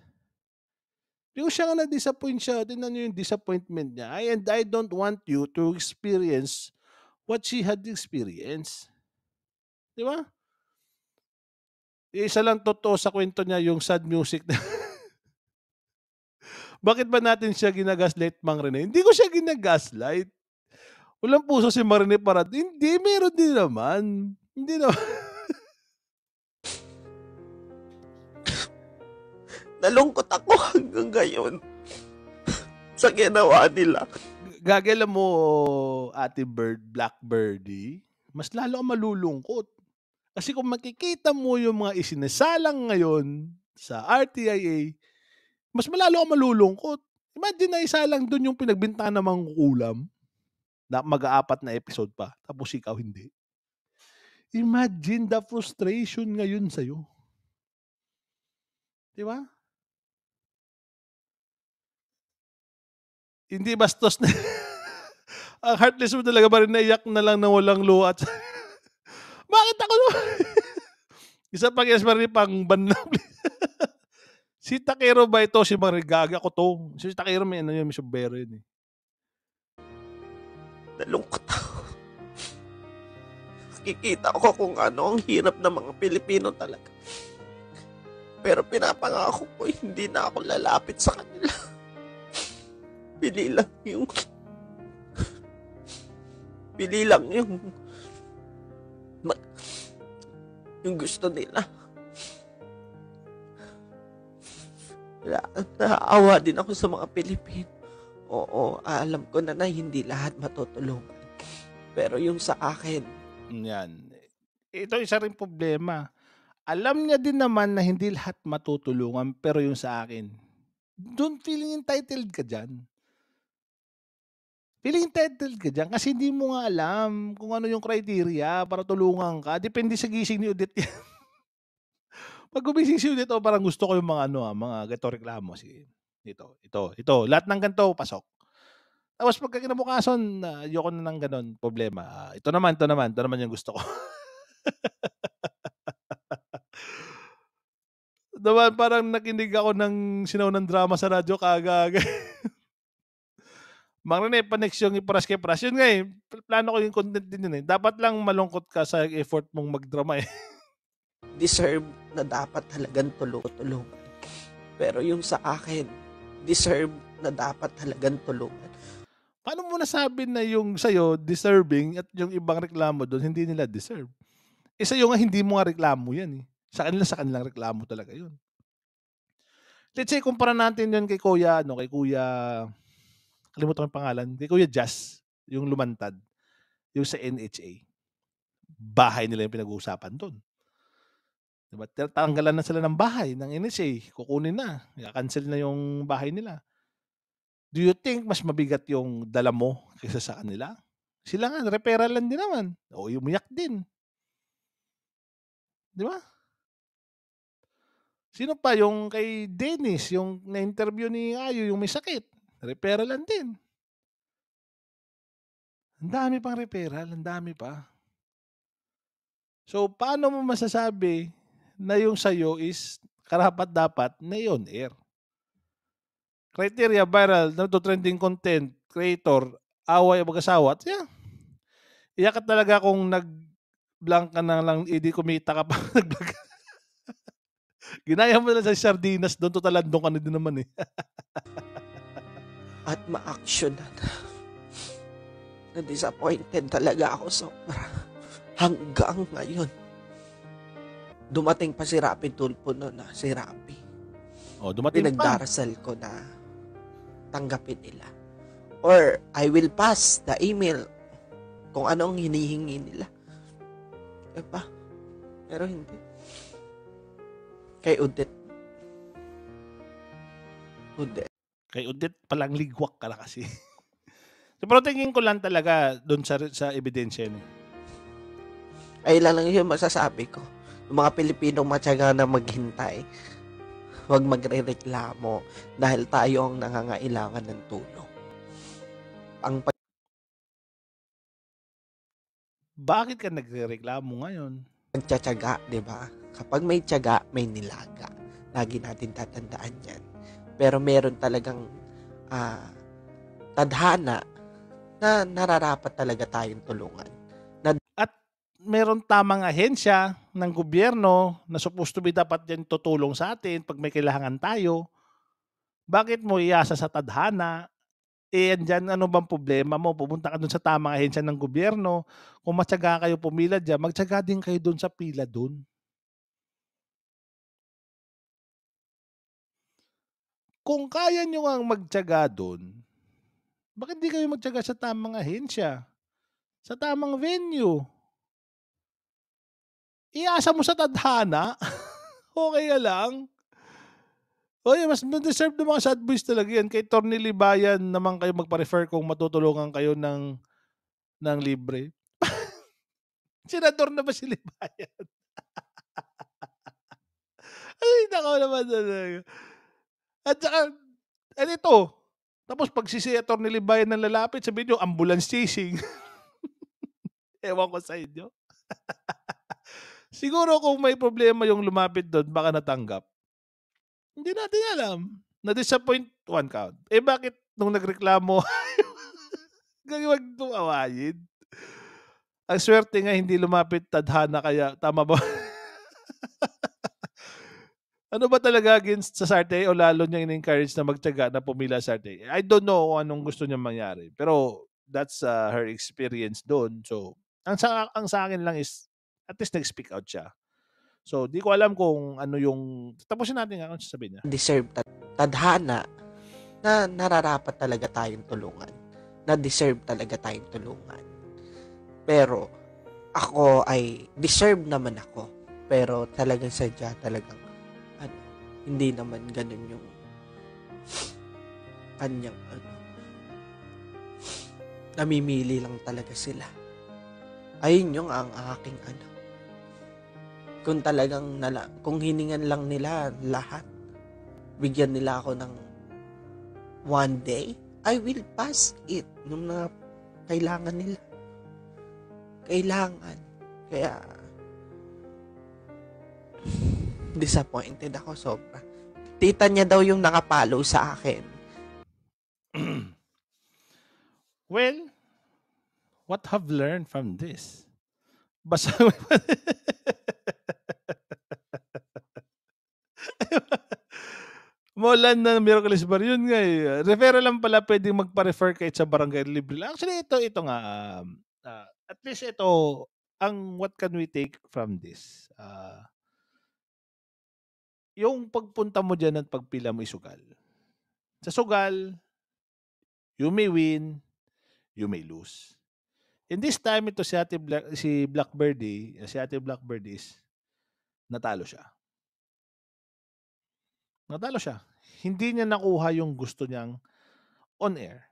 Yung siya nga na-disappoint siya. Tinan nyo yung disappointment niya. I, and I don't want you to experience what she had experienced. Di ba? isa lang totoo sa kwento niya yung sad music. Bakit ba natin siya ginagaslight, Mang Rene? Hindi ko siya ginagaslight. Walang puso si Marine para hindi, meron din naman. Hindi naman. Nalungkot ako hanggang ngayon sa ginawa nila. Gagala mo, Ate Bird, Black mas lalo ang malulungkot. Kasi kung makikita mo yung mga isinasalang ngayon sa RTIA, mas malalo ka malulungkot. Imagine na isa lang doon yung pinagbinta ng mga ulam na mag-aapat na episode pa, tapos ikaw hindi. Imagine the frustration ngayon sa'yo. Di ba? Hindi bastos na. Ang ah, heartless mo talaga ba rin naiyak na lang na walang luha at Bakit ako naman? Isa pang SMR pang ban si Takero ba ito? Si Marigaga ko to. Si Takero may ano yun, may sobero yun eh. Nalungkot ako. Nakikita ko kung ano ang hirap ng mga Pilipino talaga. Pero pinapangako ko hindi na ako lalapit sa kanila. Pili lang yung... Pili lang yung yung gusto nila. Na, naawa din ako sa mga Pilipino. Oo, alam ko na na hindi lahat matutulungan. Pero yung sa akin. Yan. Ito isa rin problema. Alam niya din naman na hindi lahat matutulungan pero yung sa akin. Don't feeling entitled ka dyan. Feeling entitled ka dyan kasi hindi mo nga alam kung ano yung criteria para tulungan ka. Depende sa gising ni Odette yan. Pag gumising si Odette, oh, parang gusto ko yung mga ano, ah, mga gato reklamo. Sige, ito, ito, ito. Lahat ng ganito, pasok. Tapos pagka kinabukasan, uh, ayoko na ng ganun problema. Uh, ito naman, ito naman, ito naman yung gusto ko. naman parang nakinig ako ng sinaw ng drama sa radyo kagaga. Magrene panex yung iparas kay paras. Yun nga eh, plano ko yung content din yun eh. Dapat lang malungkot ka sa effort mong magdrama eh. deserve na dapat talagang tulungan. Pero yung sa akin, deserve na dapat talagang tulungan. Paano mo nasabi na yung sa'yo deserving at yung ibang reklamo doon hindi nila deserve? Eh sa'yo nga hindi mo nga reklamo yan eh. Sa kanila sa kanilang reklamo talaga yun. Let's say kumpara natin yun kay Kuya, no, kay Kuya kalimutan ko yung pangalan, kay Kuya Jazz, yung lumantad, yung sa NHA. Bahay nila yung pinag-uusapan doon. Diba? Tanggalan na sila ng bahay, ng NHA, kukunin na, cancel na yung bahay nila. Do you think mas mabigat yung dala mo kaysa sa kanila? Sila nga, repera lang din naman. O umiyak din. Di ba? Sino pa yung kay Dennis, yung na-interview ni Ayo, yung may sakit? Referral lang din. Ang dami pang referral, ang dami pa. So, paano mo masasabi na yung sa'yo is karapat dapat na yon air? Criteria, viral, to trending content, creator, away o mag-asawa, yeah. Iyak talaga kung nag-blank ka na lang, hindi eh, kumita ka pa. Ginaya mo lang sa sardinas, doon totalan talandong ka ano na din naman eh. at ma-actionan. Na-disappointed talaga ako sobra. Hanggang ngayon. Dumating pa si Rapi Tulpo noon na si Rapi. Oh, dumating Pinagdarasal pa. ko na tanggapin nila. Or I will pass the email kung anong hinihingi nila. pa. Pero hindi. Kay Udet. Udet. Kay audit palang ligwak ka lang kasi. so, pero tingin ko lang talaga doon sa, sa ebidensya niya. Ay lang lang yung masasabi ko. Yung mga Pilipinong matyaga na maghintay, huwag magre-reklamo dahil tayo ang nangangailangan ng tulong. Ang pag- Bakit ka nagre-reklamo ngayon? Pagtsatsaga, di ba? Kapag may tsaga, may nilaga. Lagi natin tatandaan yan pero meron talagang uh, tadhana na nararapat talaga tayong tulungan. Na... At meron tamang ahensya ng gobyerno na supposed to be dapat din tutulong sa atin pag may kailangan tayo. Bakit mo iasa sa tadhana? Eh, dyan, ano bang problema mo? Pupunta ka dun sa tamang ahensya ng gobyerno. Kung matyaga kayo pumila dyan, magtyaga din kayo dun sa pila dun. kung kaya nyo ang magtyaga doon, bakit di kayo magtyaga sa tamang ahensya? Sa tamang venue? Iasa mo sa tadhana? okay ka lang? O mas deserve ng mga sad boys talaga yan. Kay Torni Libayan naman kayo magpa-refer kung matutulungan kayo ng, ng libre. Senador na ba si Libayan? Ay, nakaw naman talaga. At saka, ano ito? Tapos pag ni Libayan nilibayan ng lalapit, sabi nyo, ambulance chasing. Ewan ko sa inyo. Siguro kung may problema yung lumapit doon, baka natanggap. Hindi natin alam. Na-disappoint one count. Eh bakit nung nagreklamo, gagawag itong awayin? Ang swerte nga hindi lumapit tadhana kaya, tama ba? Ano ba talaga against sa Sarte o lalo niya in-encourage na magtyaga na pumila sa Sarte? I don't know anong gusto niya mangyari. Pero that's uh, her experience doon. So, ang sa, ang sa akin lang is at least nag-speak out siya. So, di ko alam kung ano yung... Tapusin natin nga kung sasabihin niya. Deserve tad- tadhana na nararapat talaga tayong tulungan. Na deserve talaga tayong tulungan. Pero, ako ay deserve naman ako. Pero talagang sadya talagang hindi naman ganun yung kanyang ano. Namimili lang talaga sila. Ayun yung ang aking ano. Kung talagang nala, kung hiningan lang nila lahat, bigyan nila ako ng one day, I will pass it nung na kailangan nila. Kailangan. Kaya disappointed ako sobra. Tita niya daw yung nakapalo sa akin. well, what have learned from this? Basa Molan na Miracles Bar, yun nga eh. Referral lang pala pwedeng magpa-refer kahit sa Barangay Libre. Actually, ito, ito nga, uh, at least ito, ang what can we take from this? Uh, yung pagpunta mo dyan at pagpila mo isugal. Sa sugal, you may win, you may lose. In this time, ito si Ate Black, si Blackbirdie, eh. si Ate Blackbird is natalo siya. Natalo siya. Hindi niya nakuha yung gusto niyang on air.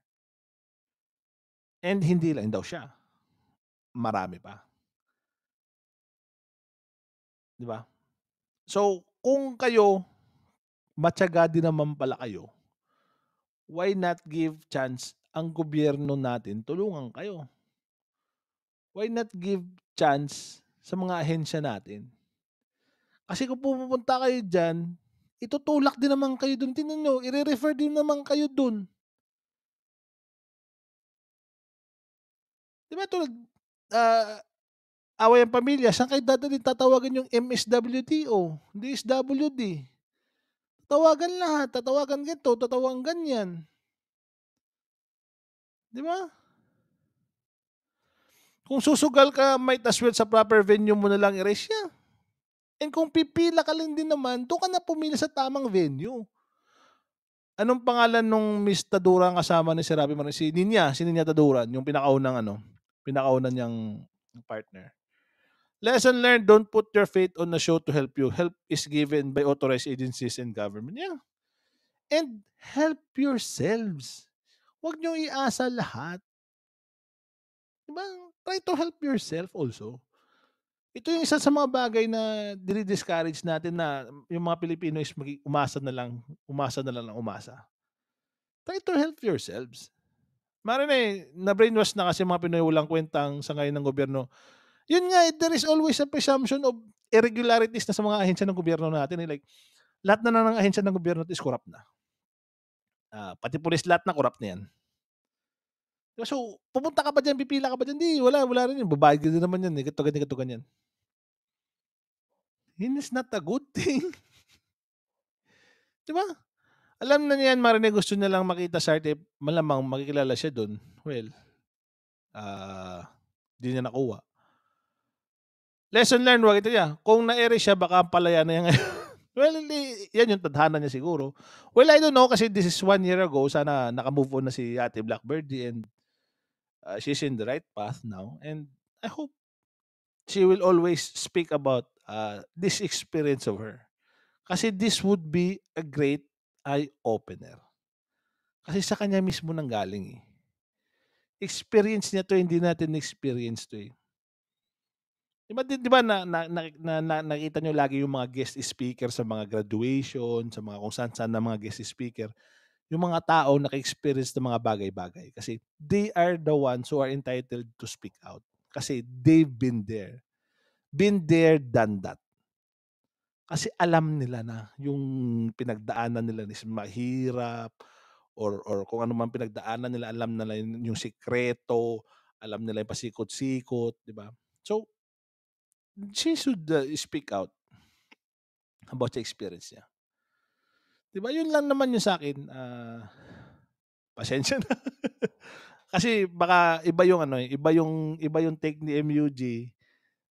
And hindi lang daw siya. Marami pa. Di ba? So, kung kayo, matyaga din naman pala kayo, why not give chance ang gobyerno natin tulungan kayo? Why not give chance sa mga ahensya natin? Kasi kung pupunta kayo dyan, itutulak din naman kayo dun. Tinan nyo, i-refer din naman kayo dun. Di ba tulad, uh, away ang pamilya, saan kayo dadalhin tatawagan yung MSWTO, DSWD? Tatawagan lahat, tatawagan ganito, tatawagan ganyan. Di ba? Kung susugal ka, might as well sa proper venue mo na lang i-raise niya. And kung pipila ka lang din naman, doon ka na pumila sa tamang venue. Anong pangalan nung Miss Tadura ang kasama ni Serapi Marin? Si Ninya, si Ninya Taduran, yung pinakaunang ano, pinakauna niyang partner. Lesson learned, don't put your faith on a show to help you. Help is given by authorized agencies and government. Yeah. And help yourselves. Huwag nyo iasa lahat. Diba? Try to help yourself also. Ito yung isa sa mga bagay na dire-discourage natin na yung mga Pilipino is mag- umasa na lang, umasa na lang ng umasa. Try to help yourselves. Marin eh, na-brainwash na kasi mga Pinoy walang kwentang sa ngayon ng gobyerno yun nga, eh, there is always a presumption of irregularities na sa mga ahensya ng gobyerno natin. Eh, like, lahat na ng ahensya ng gobyerno is corrupt na. Uh, pati pulis lahat na corrupt na yan. Diba? So, pupunta ka pa dyan, pipila ka pa dyan, di, wala, wala rin yun. Babayad din naman yan, Eh. ito, ganyan, ito, ganyan. It is not a good thing. diba? Alam na niyan, Marine, gusto niya lang makita sa arte, malamang makikilala siya doon. Well, ah, uh, di niya nakuha lesson learned, wag ito niya. Kung na-ere siya, baka palaya na yan ngayon. well, yan yung tadhana niya siguro. Well, I don't know kasi this is one year ago. Sana nakamove on na si Ate Blackbird and uh, she's in the right path now. And I hope she will always speak about uh, this experience of her. Kasi this would be a great eye-opener. Kasi sa kanya mismo nang galing eh. Experience niya to, hindi natin experience to eh. Di ba, di ba na, na, na, na, nakita nyo lagi yung mga guest speaker sa mga graduation, sa mga kung saan-saan na mga guest speaker, yung mga tao naka-experience ng mga bagay-bagay. Kasi they are the ones who are entitled to speak out. Kasi they've been there. Been there, done that. Kasi alam nila na yung pinagdaanan nila is mahirap or, or kung ano man pinagdaanan nila, alam nila yung sikreto, alam nila yung pasikot-sikot, di ba? So, she should uh, speak out about sa experience niya. Diba? Yun lang naman yung sa akin. Uh, pasensya na. kasi baka iba yung ano, eh, iba yung iba yung take ni MUG.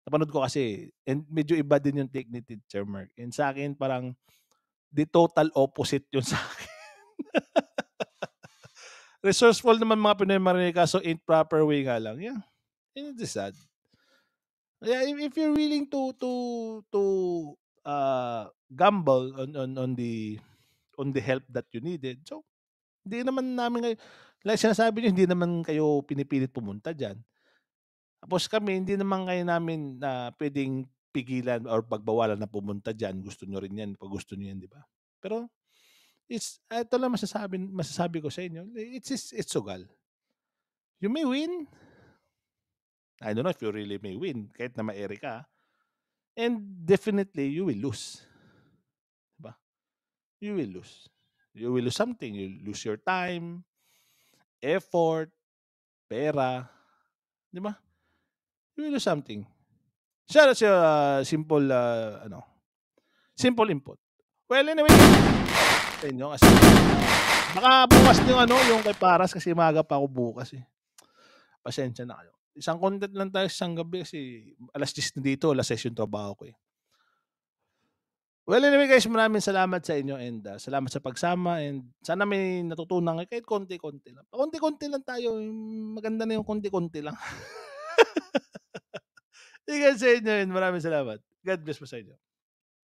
Napanood ko kasi and medyo iba din yung take ni Teacher Mark. And sa akin parang the total opposite yun sa akin. Resourceful naman mga Pinoy Marinica so in proper way nga lang. Yeah. And it's sad. Yeah, if you're willing to to to uh, gamble on on on the on the help that you needed. So, hindi naman namin ngayon, like sinasabi niyo, hindi naman kayo pinipilit pumunta diyan. Tapos kami, hindi naman kayo namin na uh, pwedeng pigilan or pagbawalan na pumunta diyan. Gusto niyo rin yan, pag gusto niyo yan, di ba? Pero, it's, ito lang masasabi, masasabi ko sa inyo, it's, it's, it's sugal. You may win, I don't know if you really may win kahit na ma-ere ka. And definitely, you will lose. Diba? You will lose. You will lose something. You lose your time, effort, pera. Di ba? You will lose something. Siya, siya uh, simple, uh, ano, simple input. Well, anyway, sa inyo kasi baka bukas yung ano, yung kay Paras kasi maga pa ako bukas eh. Pasensya na kayo isang content lang tayo isang gabi kasi alas 10 na dito, alas 6 yung trabaho ko eh. Well, anyway guys, maraming salamat sa inyo and uh, salamat sa pagsama and sana may natutunan kayo kahit konti-konti lang. Konti-konti lang tayo. Maganda na yung konti-konti lang. Sige sa inyo and maraming salamat. God bless po sa inyo.